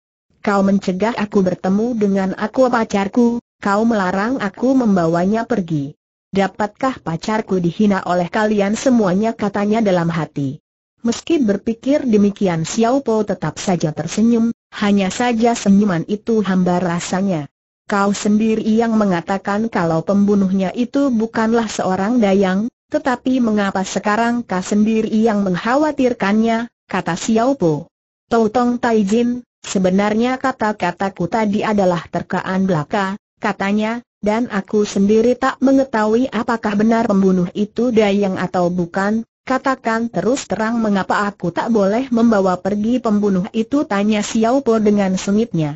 Kau mencegah aku bertemu dengan aku pacarku, kau melarang aku membawanya pergi. Dapatkah pacarku dihina oleh kalian semuanya katanya dalam hati. Meski berpikir demikian Xiao Po tetap saja tersenyum, hanya saja senyuman itu hamba rasanya. Kau sendiri yang mengatakan kalau pembunuhnya itu bukanlah seorang dayang, tetapi mengapa sekarang kau sendiri yang mengkhawatirkannya, kata Xiao Po. Tong Tai Jin, sebenarnya kata-kataku tadi adalah terkaan belaka, katanya, dan aku sendiri tak mengetahui apakah benar pembunuh itu dayang atau bukan, Katakan terus terang mengapa aku tak boleh membawa pergi pembunuh itu tanya Xiao Po dengan sengitnya.